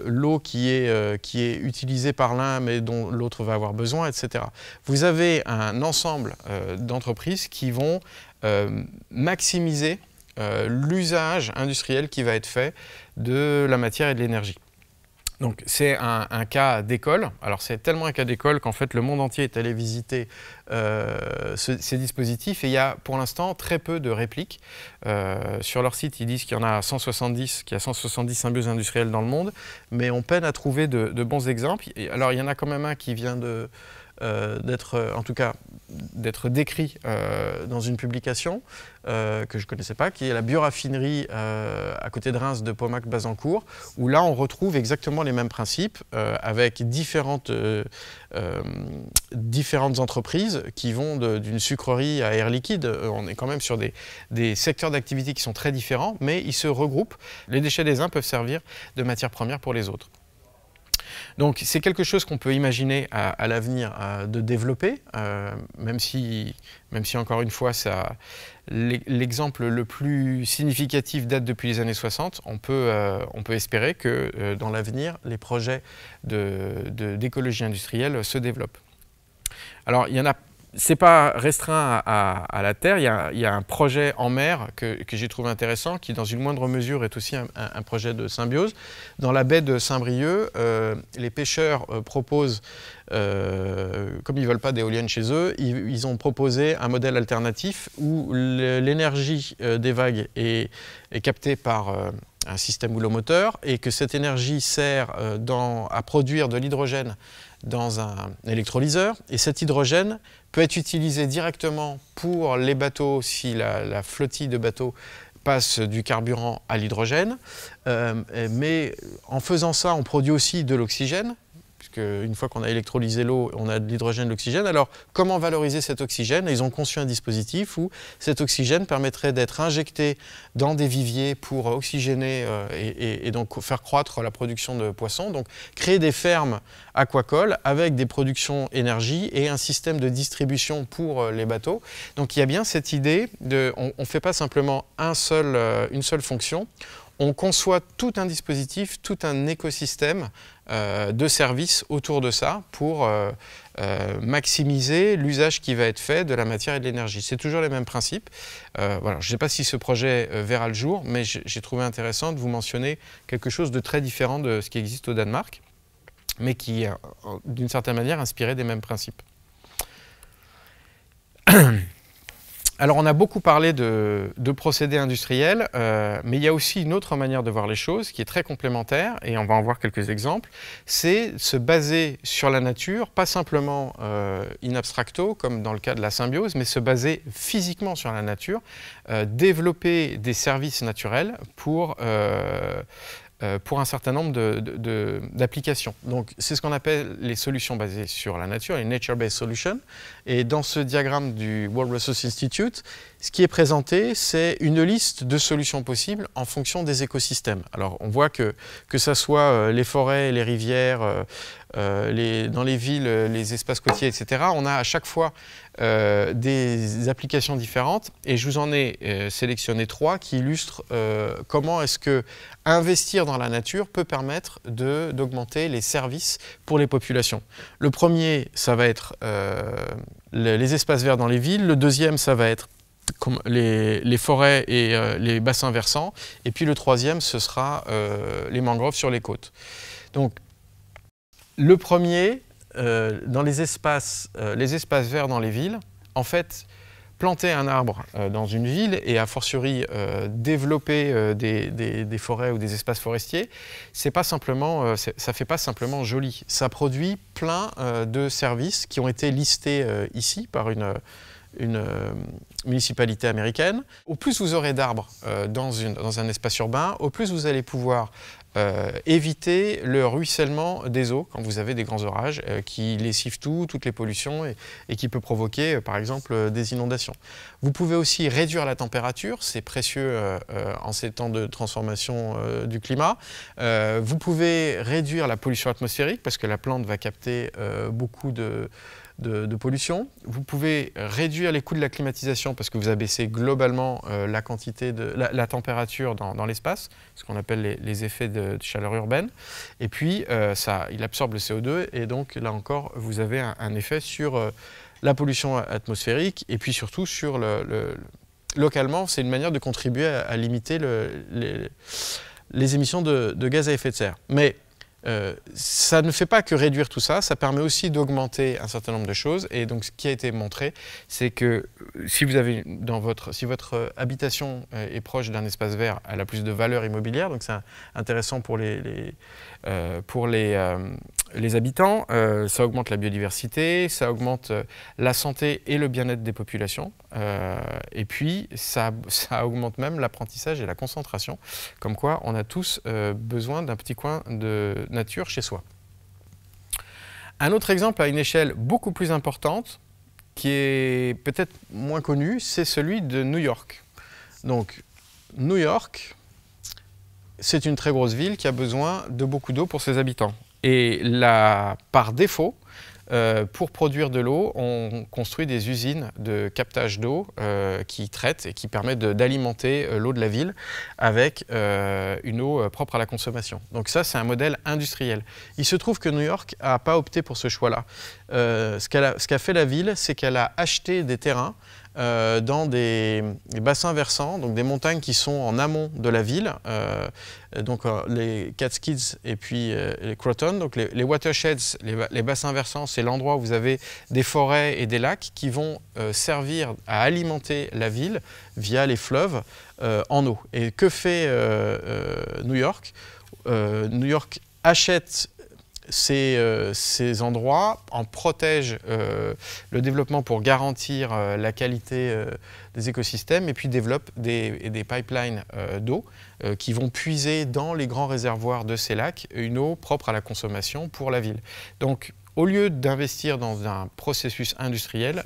l'eau qui qui est utilisée par l'un mais dont l'autre va avoir besoin, etc. Vous avez un ensemble d'entreprises qui vont maximiser euh, l'usage industriel qui va être fait de la matière et de l'énergie. Donc c'est un, cas d'école. Alors c'est tellement un cas d'école qu'en fait le monde entier est allé visiter euh, ces dispositifs et il y a pour l'instant très peu de répliques. Euh, sur leur site ils disent qu'il y en a 170, qu'il y a 170 symbioses industrielles dans le monde, mais on peine à trouver de, bons exemples. Et alors il y en a quand même un qui vient de, euh, d'être, euh, en tout cas, d'être décrit euh, dans une publication que je ne connaissais pas, qui est la bioraffinerie à côté de Reims de Pomac-Bazancourt, où là on retrouve exactement les mêmes principes avec différentes, différentes entreprises qui vont d'une sucrerie à air liquide. On est quand même sur des secteurs d'activité qui sont très différents, mais ils se regroupent. Les déchets des uns peuvent servir de matière première pour les autres. Donc c'est quelque chose qu'on peut imaginer à, l'avenir de développer, euh, même, si, même si encore une fois, ça, l'exemple le plus significatif date depuis les années 60. On peut, euh, on peut espérer que euh, dans l'avenir, les projets d'écologie industrielle se développent. Alors il y en a n'est pas restreint à, la terre. Il y, a, un projet en mer que, que j'ai trouvé intéressant, qui dans une moindre mesure est aussi un, projet de symbiose. Dans la baie de Saint-Brieuc, euh, les pêcheurs euh, proposent, euh, comme ils veulent pas d'éoliennes chez eux, ils, ont proposé un modèle alternatif où l'énergie des vagues est, captée par un système moteur et que cette énergie sert à produire de l'hydrogène dans un électrolyseur. Et cet hydrogène peut être utilisé directement pour les bateaux si la, flottille de bateaux passe du carburant à l'hydrogène. Euh, mais en faisant ça, on produit aussi de l'oxygène puisque une fois qu'on a électrolysé l'eau, on a de l'hydrogène, et de l'oxygène. Alors, comment valoriser cet oxygène Ils ont conçu un dispositif où cet oxygène permettrait d'être injecté dans des viviers pour oxygéner euh, et, donc faire croître la production de poissons. Donc, créer des fermes aquacoles avec des productions énergie et un système de distribution pour euh, les bateaux. Donc, il y a bien cette idée de, on ne fait pas simplement euh, une seule fonction, on conçoit tout un dispositif, tout un écosystème euh, de services autour de ça pour euh, euh, maximiser l'usage qui va être fait de la matière et de l'énergie. C'est toujours les mêmes principes. voilà, je ne sais pas si ce projet verra le jour, mais j'ai trouvé intéressant de vous mentionner quelque chose de très différent de ce qui existe au Danemark, mais qui est d'une certaine manière inspiré des mêmes principes. Alors on a beaucoup parlé de, procédés industriels, euh, mais il y a aussi une autre manière de voir les choses qui est très complémentaire, et on va en voir quelques exemples, c'est se baser sur la nature, pas simplement euh, in abstracto, comme dans le cas de la symbiose, mais se baser physiquement sur la nature, euh, développer des services naturels pour pour un certain nombre d'applications. Donc, c'est ce qu'on appelle les solutions basées sur la nature, les nature-based solutions. Et dans ce diagramme du World Resource Institute, ce qui est présenté, c'est une liste de solutions possibles en fonction des écosystèmes. Alors on voit que que ce soit euh, les forêts, les rivières, euh, euh, dans les villes, les espaces côtiers, etc., on a à chaque fois des applications différentes. Et je vous en ai sélectionné trois qui illustrent comment est-ce que investir dans la nature peut permettre d'augmenter les services pour les populations. Le premier, ça va être les espaces verts dans les villes. Le deuxième, ça va être les, forêts et euh, les bassins versants. Et puis le troisième, ce sera euh, les mangroves sur les côtes. Donc, le premier, euh, dans les espaces, les espaces verts dans les villes, en fait, planter un arbre euh, dans une ville et a fortiori euh, développer euh, des, forêts ou des espaces forestiers, c'est pas simplement, ça fait pas simplement joli. Ça produit plein de services qui ont été listés ici par une, une municipalité américaine. Au plus vous aurez d'arbres dans, dans, un espace urbain, au plus vous allez pouvoir euh, éviter le ruissellement des eaux quand vous avez des grands orages euh, qui lessivent tout, toutes les pollutions et, qui peut provoquer euh, par exemple des inondations. Vous pouvez aussi réduire la température, c'est précieux en ces temps de transformation du climat. vous pouvez réduire la pollution atmosphérique parce que la plante va capter beaucoup de de, pollution. Vous pouvez réduire les coûts de la climatisation parce que vous abaissez globalement euh, la quantité de la, température dans, l'espace, ce qu'on appelle les, effets de, chaleur urbaine. Et puis, euh, ça, il absorbe le CO2 et donc là encore, vous avez un, effet sur euh, la pollution atmosphérique et puis surtout sur le, localement, c'est une manière de contribuer à, limiter les, émissions de, de gaz à effet de serre. Mais euh, ça ne fait pas que réduire tout ça, ça permet aussi d'augmenter un certain nombre de choses. Et donc, ce qui a été montré, c'est que euh, si, vous avez dans votre, si votre euh, habitation est proche d'un espace vert, elle a plus de valeur immobilière. Donc, c'est intéressant pour les, euh, pour les, euh, habitants. Euh, ça augmente la biodiversité, ça augmente la santé et le bien-être des populations. et puis, ça, ça augmente même l'apprentissage et la concentration. Comme quoi, on a tous besoin d'un petit coin de nature chez soi. Un autre exemple à une échelle beaucoup plus importante, qui est peut-être moins connu, c'est celui de New York. Donc, New York, c'est une très grosse ville qui a besoin de beaucoup d'eau pour ses habitants. Et là, par défaut, euh, pour produire de l'eau, on construit des usines de captage d'eau euh, qui traitent et qui permettent d'alimenter euh, l'eau de la ville avec une eau propre à la consommation. Donc ça, c'est un modèle industriel. Il se trouve que New York n'a pas opté pour ce choix-là. ce qu'a fait la ville, c'est qu'elle a acheté des terrains euh, dans des, bassins versants, donc des montagnes qui sont en amont de la ville, euh, donc euh, les Catskills et puis les Croton, donc les, watersheds, les, les, bassins versants, c'est l'endroit où vous avez des forêts et des lacs qui vont servir à alimenter la ville via les fleuves en eau. Et que fait New York New York achète euh, ces, endroits en protègent euh, le développement pour garantir euh, la qualité des écosystèmes et puis développent des, pipelines d'eau qui vont puiser dans les grands réservoirs de ces lacs une eau propre à la consommation pour la ville. Donc au lieu d'investir dans un processus industriel,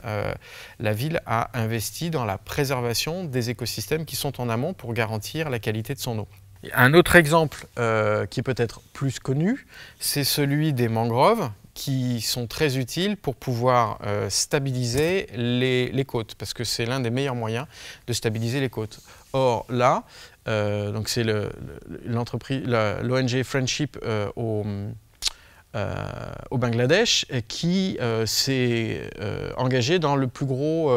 la ville a investi dans la préservation des écosystèmes qui sont en amont pour garantir la qualité de son eau. Un autre exemple euh, qui est peut-être plus connu, c'est celui des mangroves qui sont très utiles pour pouvoir euh, stabiliser les, côtes, parce que c'est l'un des meilleurs moyens de stabiliser les côtes. Or là, euh, donc c'est l'entreprise, l'ONG Friendship au Bangladesh qui s'est euh, engagé dans le plus gros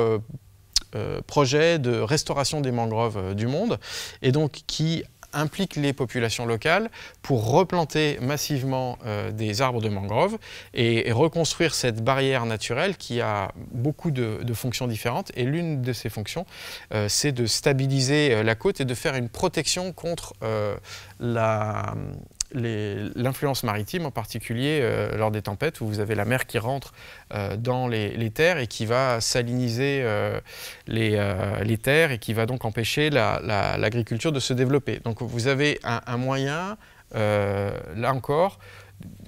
projet de restauration des mangroves du monde et donc qui implique les populations locales pour replanter massivement euh, des arbres de mangrove et, reconstruire cette barrière naturelle qui a beaucoup de, fonctions différentes. Et l'une de ces fonctions, euh, c'est de stabiliser euh, la côte et de faire une protection contre la l'influence maritime, en particulier euh, lors des tempêtes, où vous avez la mer qui rentre euh, dans les, terres et qui va saliniser euh, les, terres et qui va donc empêcher l'agriculture de se développer. Donc vous avez un, un moyen, là encore,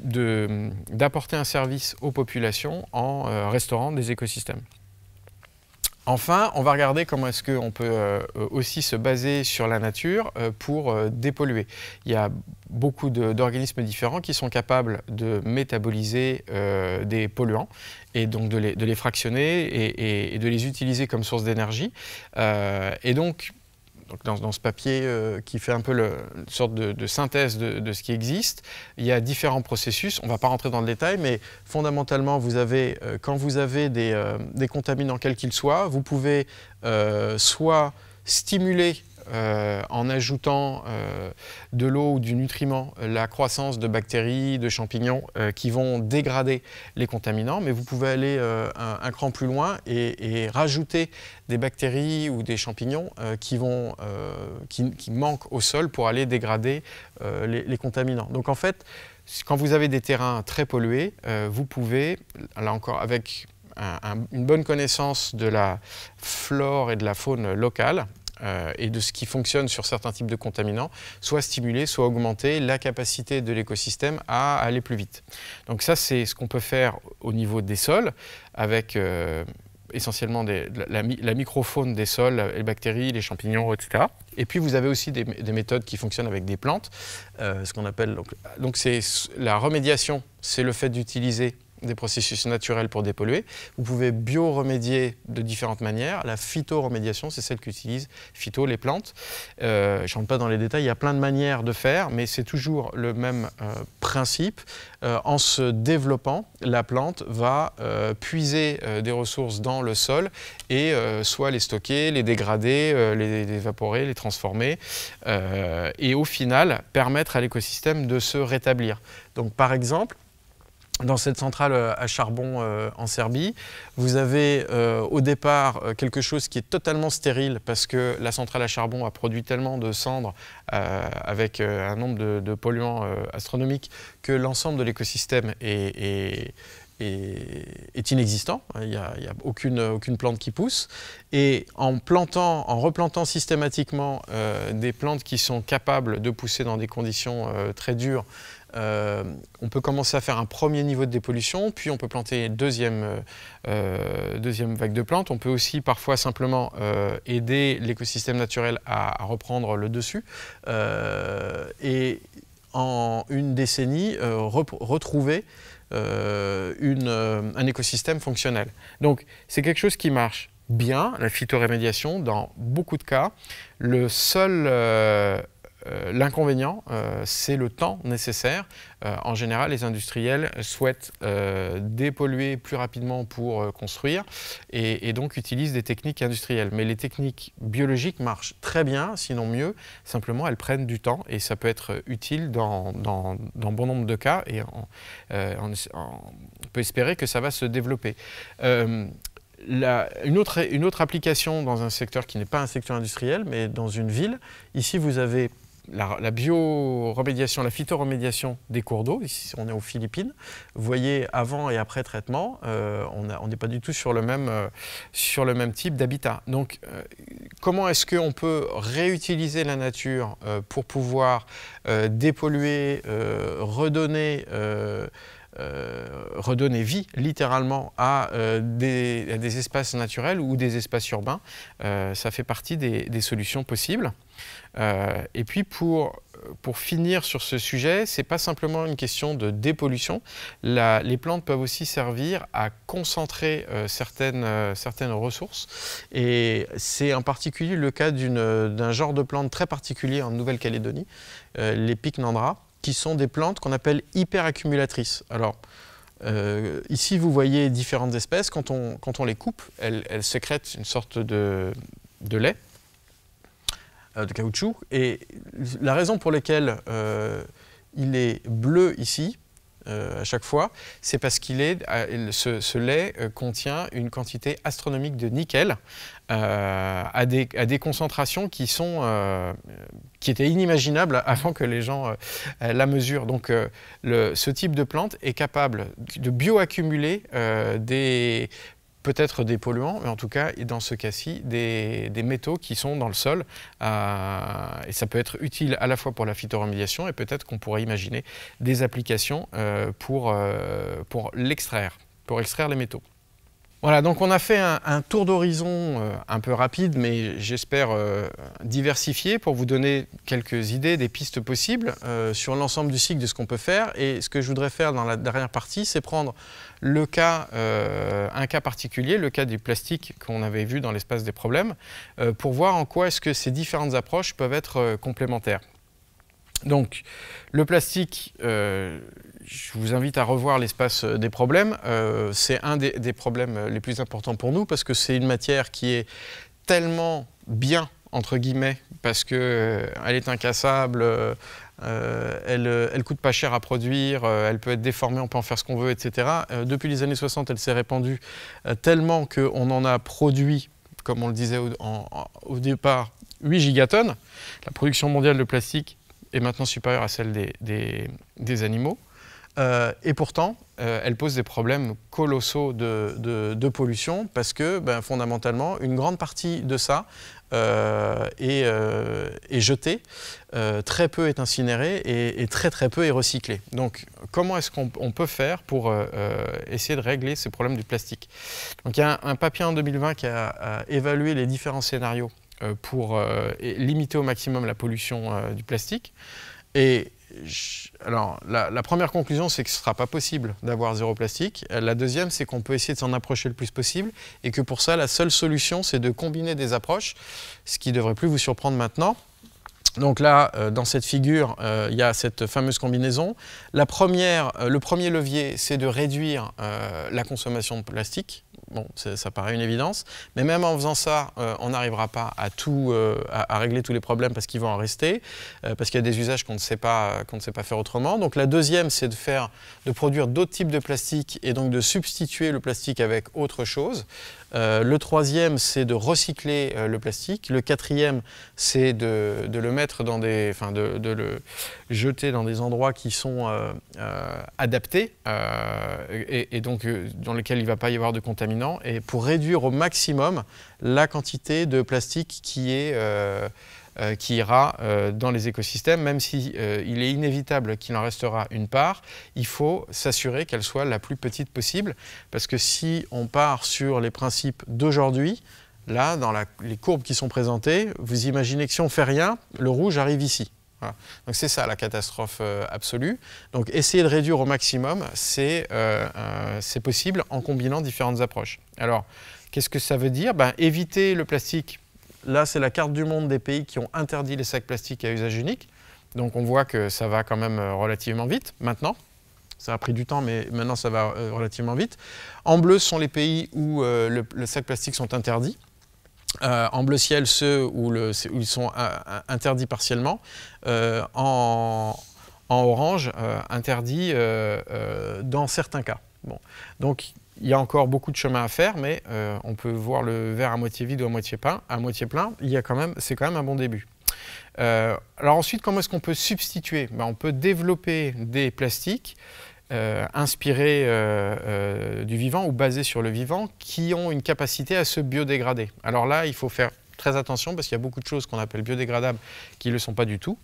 d'apporter un service aux populations en restaurant des écosystèmes. Enfin, on va regarder comment est-ce qu'on peut euh, aussi se baser sur la nature euh, pour euh, dépolluer. Il y a beaucoup d'organismes différents qui sont capables de métaboliser des polluants et donc de les, fractionner et, de les utiliser comme source d'énergie. et donc, dans, ce papier euh, qui fait un peu une sorte de, synthèse de, ce qui existe, il y a différents processus. On ne va pas rentrer dans le détail, mais fondamentalement, vous avez, euh, quand vous avez des, euh, des contaminants quels qu'ils soient, vous pouvez soit stimuler euh, en ajoutant euh, de l'eau ou du nutriment la croissance de bactéries, de champignons euh, qui vont dégrader les contaminants, mais vous pouvez aller un, cran plus loin et, rajouter des bactéries ou des champignons qui, manquent au sol pour aller dégrader les, contaminants. Donc en fait, quand vous avez des terrains très pollués, vous pouvez, là encore avec une bonne connaissance de la flore et de la faune locale, euh, et de ce qui fonctionne sur certains types de contaminants, soit stimuler, soit augmenter la capacité de l'écosystème à aller plus vite. Donc ça, c'est ce qu'on peut faire au niveau des sols avec... Euh, essentiellement la, microfaune des sols, les bactéries, les champignons, etc. Et puis vous avez aussi des, méthodes qui fonctionnent avec des plantes, euh, ce qu'on appelle donc c'est la remédiation, c'est le fait d'utiliser des processus naturels pour dépolluer. Vous pouvez bioremédier de différentes manières. La phytoremédiation, c'est celle qu'utilisent phyto les plantes. Euh, je ne rentre pas dans les détails, il y a plein de manières de faire, mais c'est toujours le même euh, principe. Euh, en se développant, la plante va puiser des ressources dans le sol et soit les stocker, les dégrader, les, évaporer, les transformer, et au final permettre à l'écosystème de se rétablir. Donc par exemple, dans cette centrale euh, à charbon euh, en Serbie. Vous avez euh, au départ quelque chose qui est totalement stérile parce que la centrale à charbon a produit tellement de cendres avec un nombre de, polluants astronomiques que l'ensemble de l'écosystème est, inexistant. Il n'y a, aucune, plante qui pousse. Et en replantant systématiquement des plantes qui sont capables de pousser dans des conditions très dures, euh, on peut commencer à faire un premier niveau de dépollution, puis on peut planter une deuxième, euh, euh, deuxième vague de plantes. On peut aussi parfois simplement aider l'écosystème naturel à, reprendre le dessus. et en une décennie, retrouver un écosystème fonctionnel. Donc c'est quelque chose qui marche bien, la phytorémédiation, dans beaucoup de cas. Le seul euh, l'inconvénient, euh, c'est le temps nécessaire. Euh, en général, les industriels souhaitent dépolluer plus rapidement pour construire et, donc utilisent des techniques industrielles. Mais les techniques biologiques marchent très bien, sinon mieux. Simplement, elles prennent du temps et ça peut être utile dans, bon nombre de cas et on, peut espérer que ça va se développer. une, autre, application dans un secteur qui n'est pas un secteur industriel, mais dans une ville. Ici, vous avez la, la bioremédiation, la phytoremédiation des cours d'eau. Ici, on est aux Philippines. Vous voyez, avant et après traitement, euh, on n'est pas du tout sur le même, euh, type d'habitat. Donc, euh, comment est-ce qu'on peut réutiliser la nature pour pouvoir dépolluer, redonner... vie littéralement à, des, espaces naturels ou des espaces urbains. ça fait partie des solutions possibles. Euh, et puis pour, pour finir sur ce sujet, ce n'est pas simplement une question de dépollution. les plantes peuvent aussi servir à concentrer euh, certaines, euh, certaines ressources. Et c'est en particulier le cas d'un genre de plante très particulier en Nouvelle-Calédonie, les pycnandras, qui sont des plantes qu'on appelle hyperaccumulatrices. Alors, ici, vous voyez différentes espèces. Quand on, quand on les coupe, elles, elles sécrètent une sorte de, de lait euh, de caoutchouc. Et la raison pour laquelle euh, il est bleu ici, euh, à chaque fois, c'est parce qu'il est, ce, lait contient une quantité astronomique de nickel à des, à, des, concentrations qui sont qui étaient inimaginables avant que les gens la mesurent. Donc, le, ce type de plante est capable de bioaccumuler des peut-être des polluants, mais en tout cas, dans ce cas-ci, des, métaux qui sont dans le sol. Euh, et ça peut être utile à la fois pour la phytoremédiation et peut-être qu'on pourrait imaginer des applications euh, pour, euh, pour l'extraire, pour extraire les métaux. Voilà, donc on a fait un tour d'horizon un peu rapide, mais j'espère diversifié pour vous donner quelques idées, des pistes possibles sur l'ensemble du cycle de ce qu'on peut faire. Et ce que je voudrais faire dans la dernière partie, c'est prendre le cas, euh, un cas particulier, le cas du plastique qu'on avait vu dans l'espace des problèmes, euh, pour voir en quoi est-ce que ces différentes approches peuvent être euh, complémentaires. Donc, le plastique, je vous invite à revoir l'espace des problèmes. c'est un des, problèmes les plus importants pour nous parce que c'est une matière qui est tellement bien, entre guillemets, parce qu'elle elle est incassable, euh, elle, euh, elle coûte pas cher à produire, euh, elle peut être déformée, on peut en faire ce qu'on veut, etc. depuis les années 60, elle s'est répandue tellement qu'on en a produit, comme on le disait au, départ, 8 gigatonnes. La production mondiale de plastique est maintenant supérieure à celle des, des, animaux. et pourtant, elle pose des problèmes colossaux de, pollution parce que ben, fondamentalement, une grande partie de ça est, euh, euh, jeté, euh, très peu est incinéré et, très très peu est recyclé. Donc comment est-ce qu'on peut faire pour essayer de régler ces problèmes du plastique Donc il y a un, papier en 2020 qui a, a évalué les différents scénarios pour limiter au maximum la pollution du plastique. Et alors, la, première conclusion, c'est que ce ne sera pas possible d'avoir zéro plastique. Euh, la deuxième, c'est qu'on peut essayer de s'en approcher le plus possible et que pour ça, la seule solution, c'est de combiner des approches, ce qui ne devrait plus vous surprendre maintenant. Donc là, euh, dans cette figure, euh, il y a cette fameuse combinaison. le premier levier, c'est de réduire la consommation de plastique Bon, ça paraît une évidence. Mais même en faisant ça, euh, on n'arrivera pas euh, à, régler tous les problèmes parce qu'ils vont en rester, euh, parce qu'il y a des usages qu'on ne, sait pas, qu'on ne sait pas faire autrement. Donc la deuxième, c'est de, faire, de produire d'autres types de plastique et donc de substituer le plastique avec autre chose. Euh, le troisième, c'est de recycler euh, le plastique. Le quatrième, c'est de, le mettre dans des, enfin de, le jeter dans des endroits qui sont euh, adaptés et, et, donc dans lesquels il ne va pas y avoir de contaminants. Et pour réduire au maximum la quantité de plastique qui est euh, qui ira euh, dans les écosystèmes, même si euh, il est inévitable qu'il en restera une part, il faut s'assurer qu'elle soit la plus petite possible, parce que si on part sur les principes d'aujourd'hui, là, dans les courbes qui sont présentées, vous imaginez que si on fait rien, le rouge arrive ici. Donc c'est ça la catastrophe absolue. Donc essayer de réduire au maximum, c'est possible en combinant différentes approches. Alors qu'est-ce que ça veut dire ben, Éviter le plastique Là, c'est la carte du monde des pays qui ont interdit les sacs plastiques à usage unique. Donc on voit que ça va quand même euh, relativement vite maintenant. Ça a pris du temps, mais maintenant ça va euh, relativement vite. En bleu, ce sont les pays où les euh, le, plastiques sac plastique sont interdits. en bleu ciel, ceux où, ils sont interdits partiellement. en, orange, interdits dans certains cas. Bon. Donc il y a encore beaucoup de chemin à faire, mais euh, on peut voir le verre à moitié vide ou à moitié plein. À moitié plein, il y a quand même, c'est quand même un bon début. Euh, alors ensuite, comment est-ce qu'on peut substituer ben, On peut développer des plastiques euh, inspirés du vivant ou basés sur le vivant qui ont une capacité à se biodégrader. Alors là, il faut faire très attention parce qu'il y a beaucoup de choses qu'on appelle biodégradables qui ne le sont pas du tout.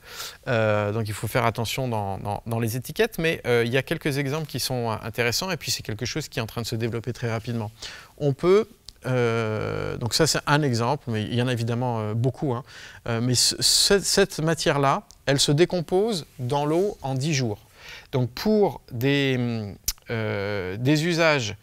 Euh, donc il faut faire attention dans, dans, les étiquettes, mais euh, il y a quelques exemples qui sont euh, intéressants et puis c'est quelque chose qui est en train de se développer très rapidement. On peut donc ça c'est un exemple, mais il y en a évidemment beaucoup. Hein. mais cette matière-là, elle se décompose dans l'eau en 10 jours. Donc pour des, des usages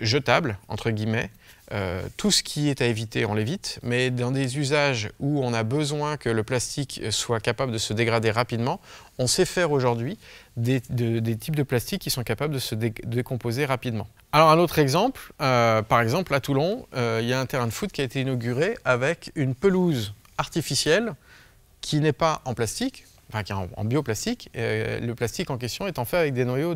jetables, entre guillemets, euh, tout ce qui est à éviter, on l'évite, mais dans des usages où on a besoin que le plastique soit capable de se dégrader rapidement, on sait faire aujourd'hui des, types de plastiques qui sont capables de se décomposer rapidement. Alors un autre exemple, euh, par exemple à Toulon, euh, il y a un terrain de foot qui a été inauguré avec une pelouse artificielle qui n'est pas en plastique, en, bioplastique. Euh, le plastique en question est en fait avec des noyaux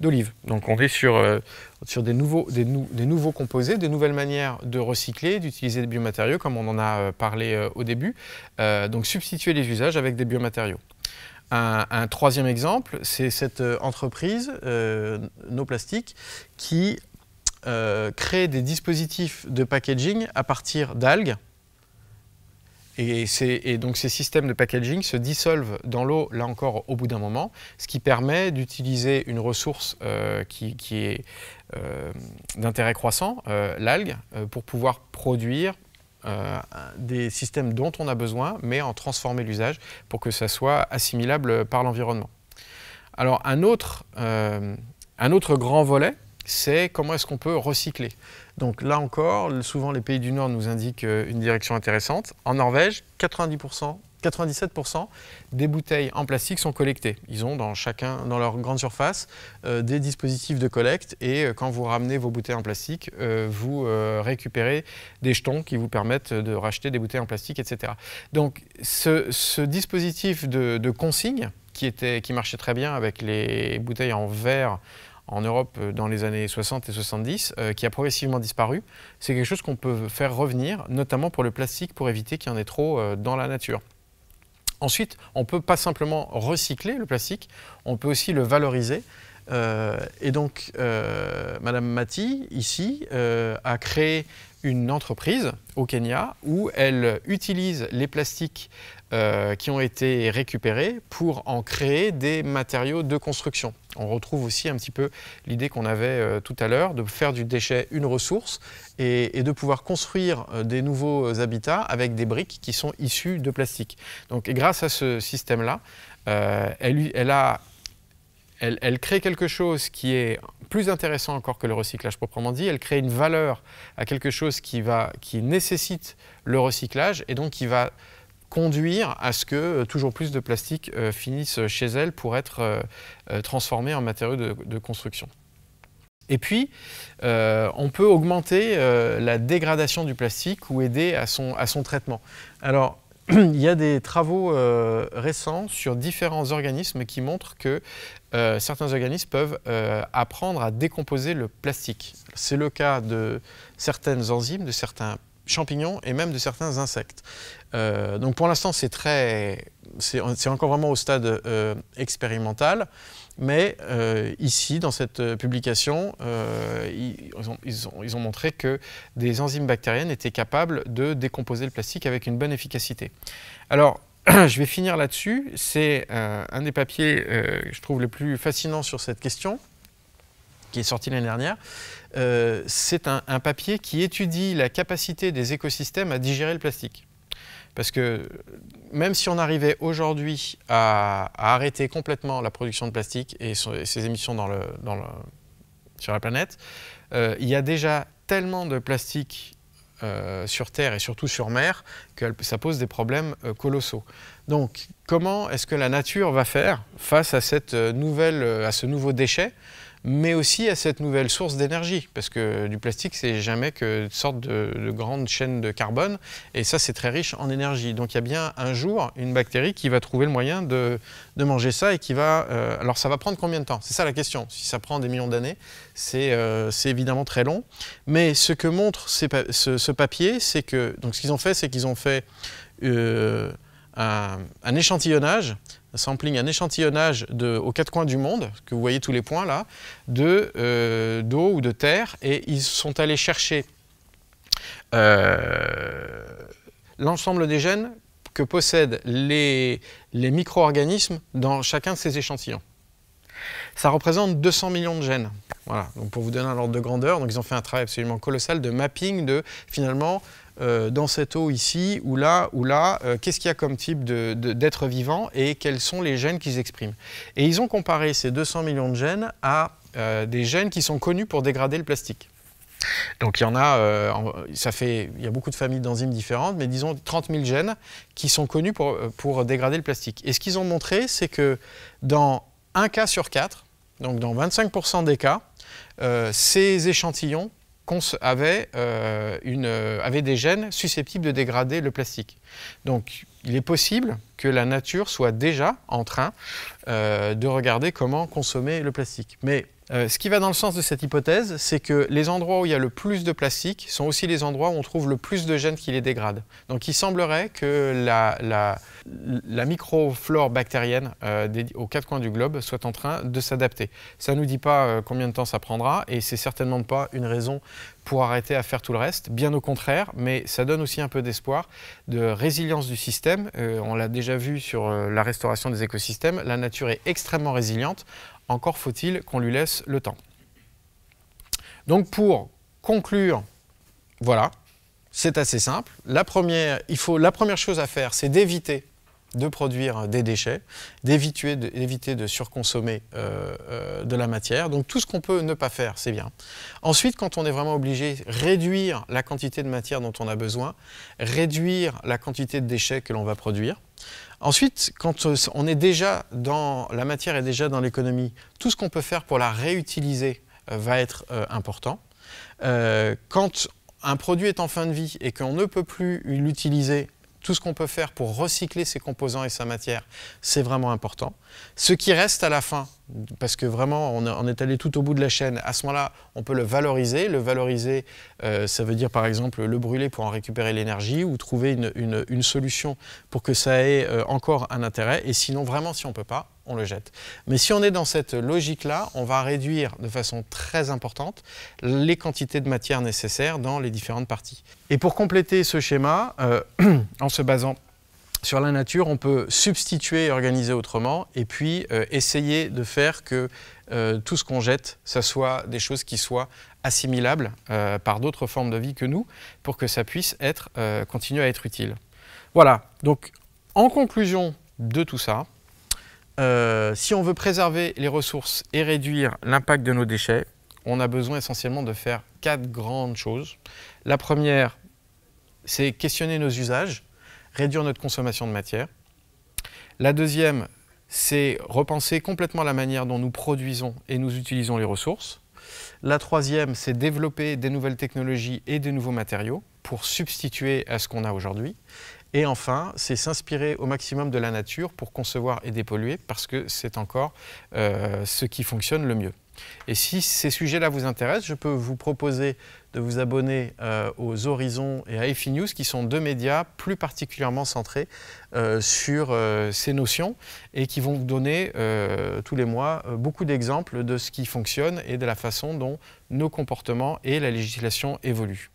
d'olive. Donc on est sur, euh, sur des, nouveaux, des, nouveaux composés, des nouvelles manières de recycler, d'utiliser des biomatériaux, comme on en a euh, parlé au début. donc substituer les usages avec des biomatériaux. Un, troisième exemple, c'est cette entreprise, euh, No Plastique, qui crée des dispositifs de packaging à partir d'algues et, donc ces systèmes de packaging se dissolvent dans l'eau, là encore, au bout d'un moment, ce qui permet d'utiliser une ressource euh, qui, est euh, d'intérêt croissant, euh, l'algue, pour pouvoir produire des systèmes dont on a besoin, mais en transformer l'usage pour que ça soit assimilable par l'environnement. Alors un autre grand volet, c'est comment est-ce qu'on peut recycler donc là encore, souvent les pays du Nord nous indiquent euh, une direction intéressante. En Norvège, 90%, 97% des bouteilles en plastique sont collectées. Ils ont dans chacun, dans leur grande surface, euh, des dispositifs de collecte et euh, quand vous ramenez vos bouteilles en plastique, vous récupérez des jetons qui vous permettent de racheter des bouteilles en plastique, etc. Donc ce, dispositif de, de consigne qui, était, qui marchait très bien avec les bouteilles en verre en Europe euh, dans les années 60 et 70, euh, qui a progressivement disparu. C'est quelque chose qu'on peut faire revenir, notamment pour le plastique, pour éviter qu'il y en ait trop euh, dans la nature. Ensuite, on ne peut pas simplement recycler le plastique, on peut aussi le valoriser. et donc, Madame Mati, ici, a créé une entreprise au Kenya où elle utilise les plastiques qui ont été récupérés pour en créer des matériaux de construction on retrouve aussi un petit peu l'idée qu'on avait euh, tout à l'heure de faire du déchet une ressource et, de pouvoir construire euh, des nouveaux euh, habitats avec des briques qui sont issues de plastique. Donc, grâce à ce système-là, elle, elle crée quelque chose qui est plus intéressant encore que le recyclage proprement dit. Elle crée une valeur à quelque chose qui, va, qui nécessite le recyclage et donc qui va conduire à ce que euh, toujours plus de plastique euh, finisse chez elle pour être euh, transformé en matériaux de, construction. Et puis, on peut augmenter la dégradation du plastique ou aider à son, à son traitement. Alors, il y a des travaux récents sur différents organismes qui montrent que certains organismes peuvent apprendre à décomposer le plastique. C'est le cas de certaines enzymes, de certains champignons et même de certains insectes. Euh, donc pour l'instant, c'est très, c'est encore vraiment au stade euh, expérimental, mais euh, ici, dans cette publication, ils ont, montré que des enzymes bactériennes étaient capables de décomposer le plastique avec une bonne efficacité. Alors, je vais finir là-dessus. C'est un des papiers que je trouve le plus fascinant sur cette question, qui est sorti l'année dernière. Euh, c'est un, papier qui étudie la capacité des écosystèmes à digérer le plastique. Parce que même si on arrivait aujourd'hui à, arrêter complètement la production de plastique et, ses émissions sur la planète, euh, il y a déjà tellement de plastique euh, sur Terre et surtout sur mer que ça pose des problèmes colossaux. Donc comment est-ce que la nature va faire face à, à ce nouveau déchet mais aussi à cette nouvelle source d'énergie, parce que du plastique, c'est jamais que une sorte de, de, grande chaîne de carbone, et ça, c'est très riche en énergie. Donc il y a bien un jour une bactérie qui va trouver le moyen de, manger ça et qui va... Euh, alors ça va prendre combien de temps C'est ça la question. Si ça prend des millions d'années, c'est euh, évidemment très long. Mais ce que montre ce, papier, c'est que... Donc ce qu'ils ont fait, c'est qu'ils ont fait... Euh, un échantillonnage sampling, un échantillonnage aux quatre coins du monde, que vous voyez tous les points là, euh, d'eau de, ou de terre, et ils sont allés chercher euh, l'ensemble des gènes que possèdent les, micro-organismes dans chacun de ces échantillons. Ça représente 200 millions de gènes. Voilà, donc pour vous donner un ordre de grandeur, donc ils ont fait un travail absolument colossal de mapping de finalement euh, dans cette eau ici ou là ou là, euh, qu'est-ce qu'il y a comme type d'être vivant et quels sont les gènes qu'ils expriment. Et ils ont comparé ces 200 millions de gènes à euh, des gènes qui sont connus pour dégrader le plastique. Donc il y en a, ça fait, il y a beaucoup de familles d'enzymes différentes, mais disons 30 000 gènes qui sont connus pour, pour dégrader le plastique. Et ce qu'ils ont montré, c'est que dans un cas sur quatre, donc dans 25% des cas, ces échantillons euh, euh, avait, des gènes susceptibles de dégrader le plastique. Donc il est possible que la nature soit déjà en train euh, de regarder comment consommer le plastique. Mais euh, ce qui va dans le sens de cette hypothèse, c'est que les endroits où il y a le plus de plastique sont aussi les endroits où on trouve le plus de gènes qui les dégradent. Donc il semblerait que la, la, microflore bactérienne euh, aux quatre coins du globe soit en train de s'adapter. Ça ne nous dit pas euh, combien de temps ça prendra et c'est certainement pas une raison pour arrêter à faire tout le reste, bien au contraire, mais ça donne aussi un peu d'espoir de résilience du système. on l'a déjà vu sur la restauration des écosystèmes, la nature est extrêmement résiliente. Encore faut-il qu'on lui laisse le temps. Donc pour conclure, voilà, c'est assez simple. La première, il faut, la première chose à faire, c'est d'éviter de produire des déchets, d'éviter de, surconsommer euh, euh, de la matière. Donc tout ce qu'on peut ne pas faire, c'est bien. Ensuite, quand on est vraiment obligé, réduire la quantité de matière dont on a besoin, réduire la quantité de déchets que l'on va produire. Ensuite, quand euh, on est déjà dans la matière est déjà dans l'économie, tout ce qu'on peut faire pour la réutiliser va être important. quand un produit est en fin de vie et qu'on ne peut plus l'utiliser tout ce qu'on peut faire pour recycler ses composants et sa matière, c'est vraiment important. Ce qui reste à la fin, parce que vraiment on, est allé tout au bout de la chaîne, à ce moment-là, on peut le valoriser. Le valoriser, euh, ça veut dire par exemple le brûler pour en récupérer l'énergie ou trouver une, solution pour que ça ait euh, encore un intérêt. Et sinon, vraiment, si on ne peut pas, on le jette. Mais si on est dans cette logique-là, on va réduire de façon très importante les quantités de matière nécessaires dans les différentes parties. Et pour compléter ce schéma, euh, en se basant sur la nature, on peut substituer et organiser autrement, et puis euh, essayer de faire que euh, tout ce qu'on jette, ça soit des choses qui soient assimilables par d'autres formes de vie que nous, pour que ça puisse être, continuer à être utile. Voilà, donc en conclusion de tout ça, euh, si on veut préserver les ressources et réduire l'impact de nos déchets, on a besoin essentiellement de faire quatre grandes choses. La première, c'est questionner nos usages, réduire notre consommation de matière. La deuxième, c'est repenser complètement la manière dont nous produisons et nous utilisons les ressources. La troisième, c'est développer des nouvelles technologies et des nouveaux matériaux pour substituer à ce qu'on a aujourd'hui. Et enfin, c'est s'inspirer au maximum de la nature pour concevoir et dépolluer, parce que c'est encore euh, ce qui fonctionne le mieux. Et si ces sujets-là vous intéressent, je peux vous proposer de vous abonner euh, aux Horizons et à EFI News, qui sont deux médias plus particulièrement centrés euh, sur ces notions et qui vont vous donner tous les mois beaucoup d'exemples de ce qui fonctionne et de la façon dont nos comportements et la législation évoluent.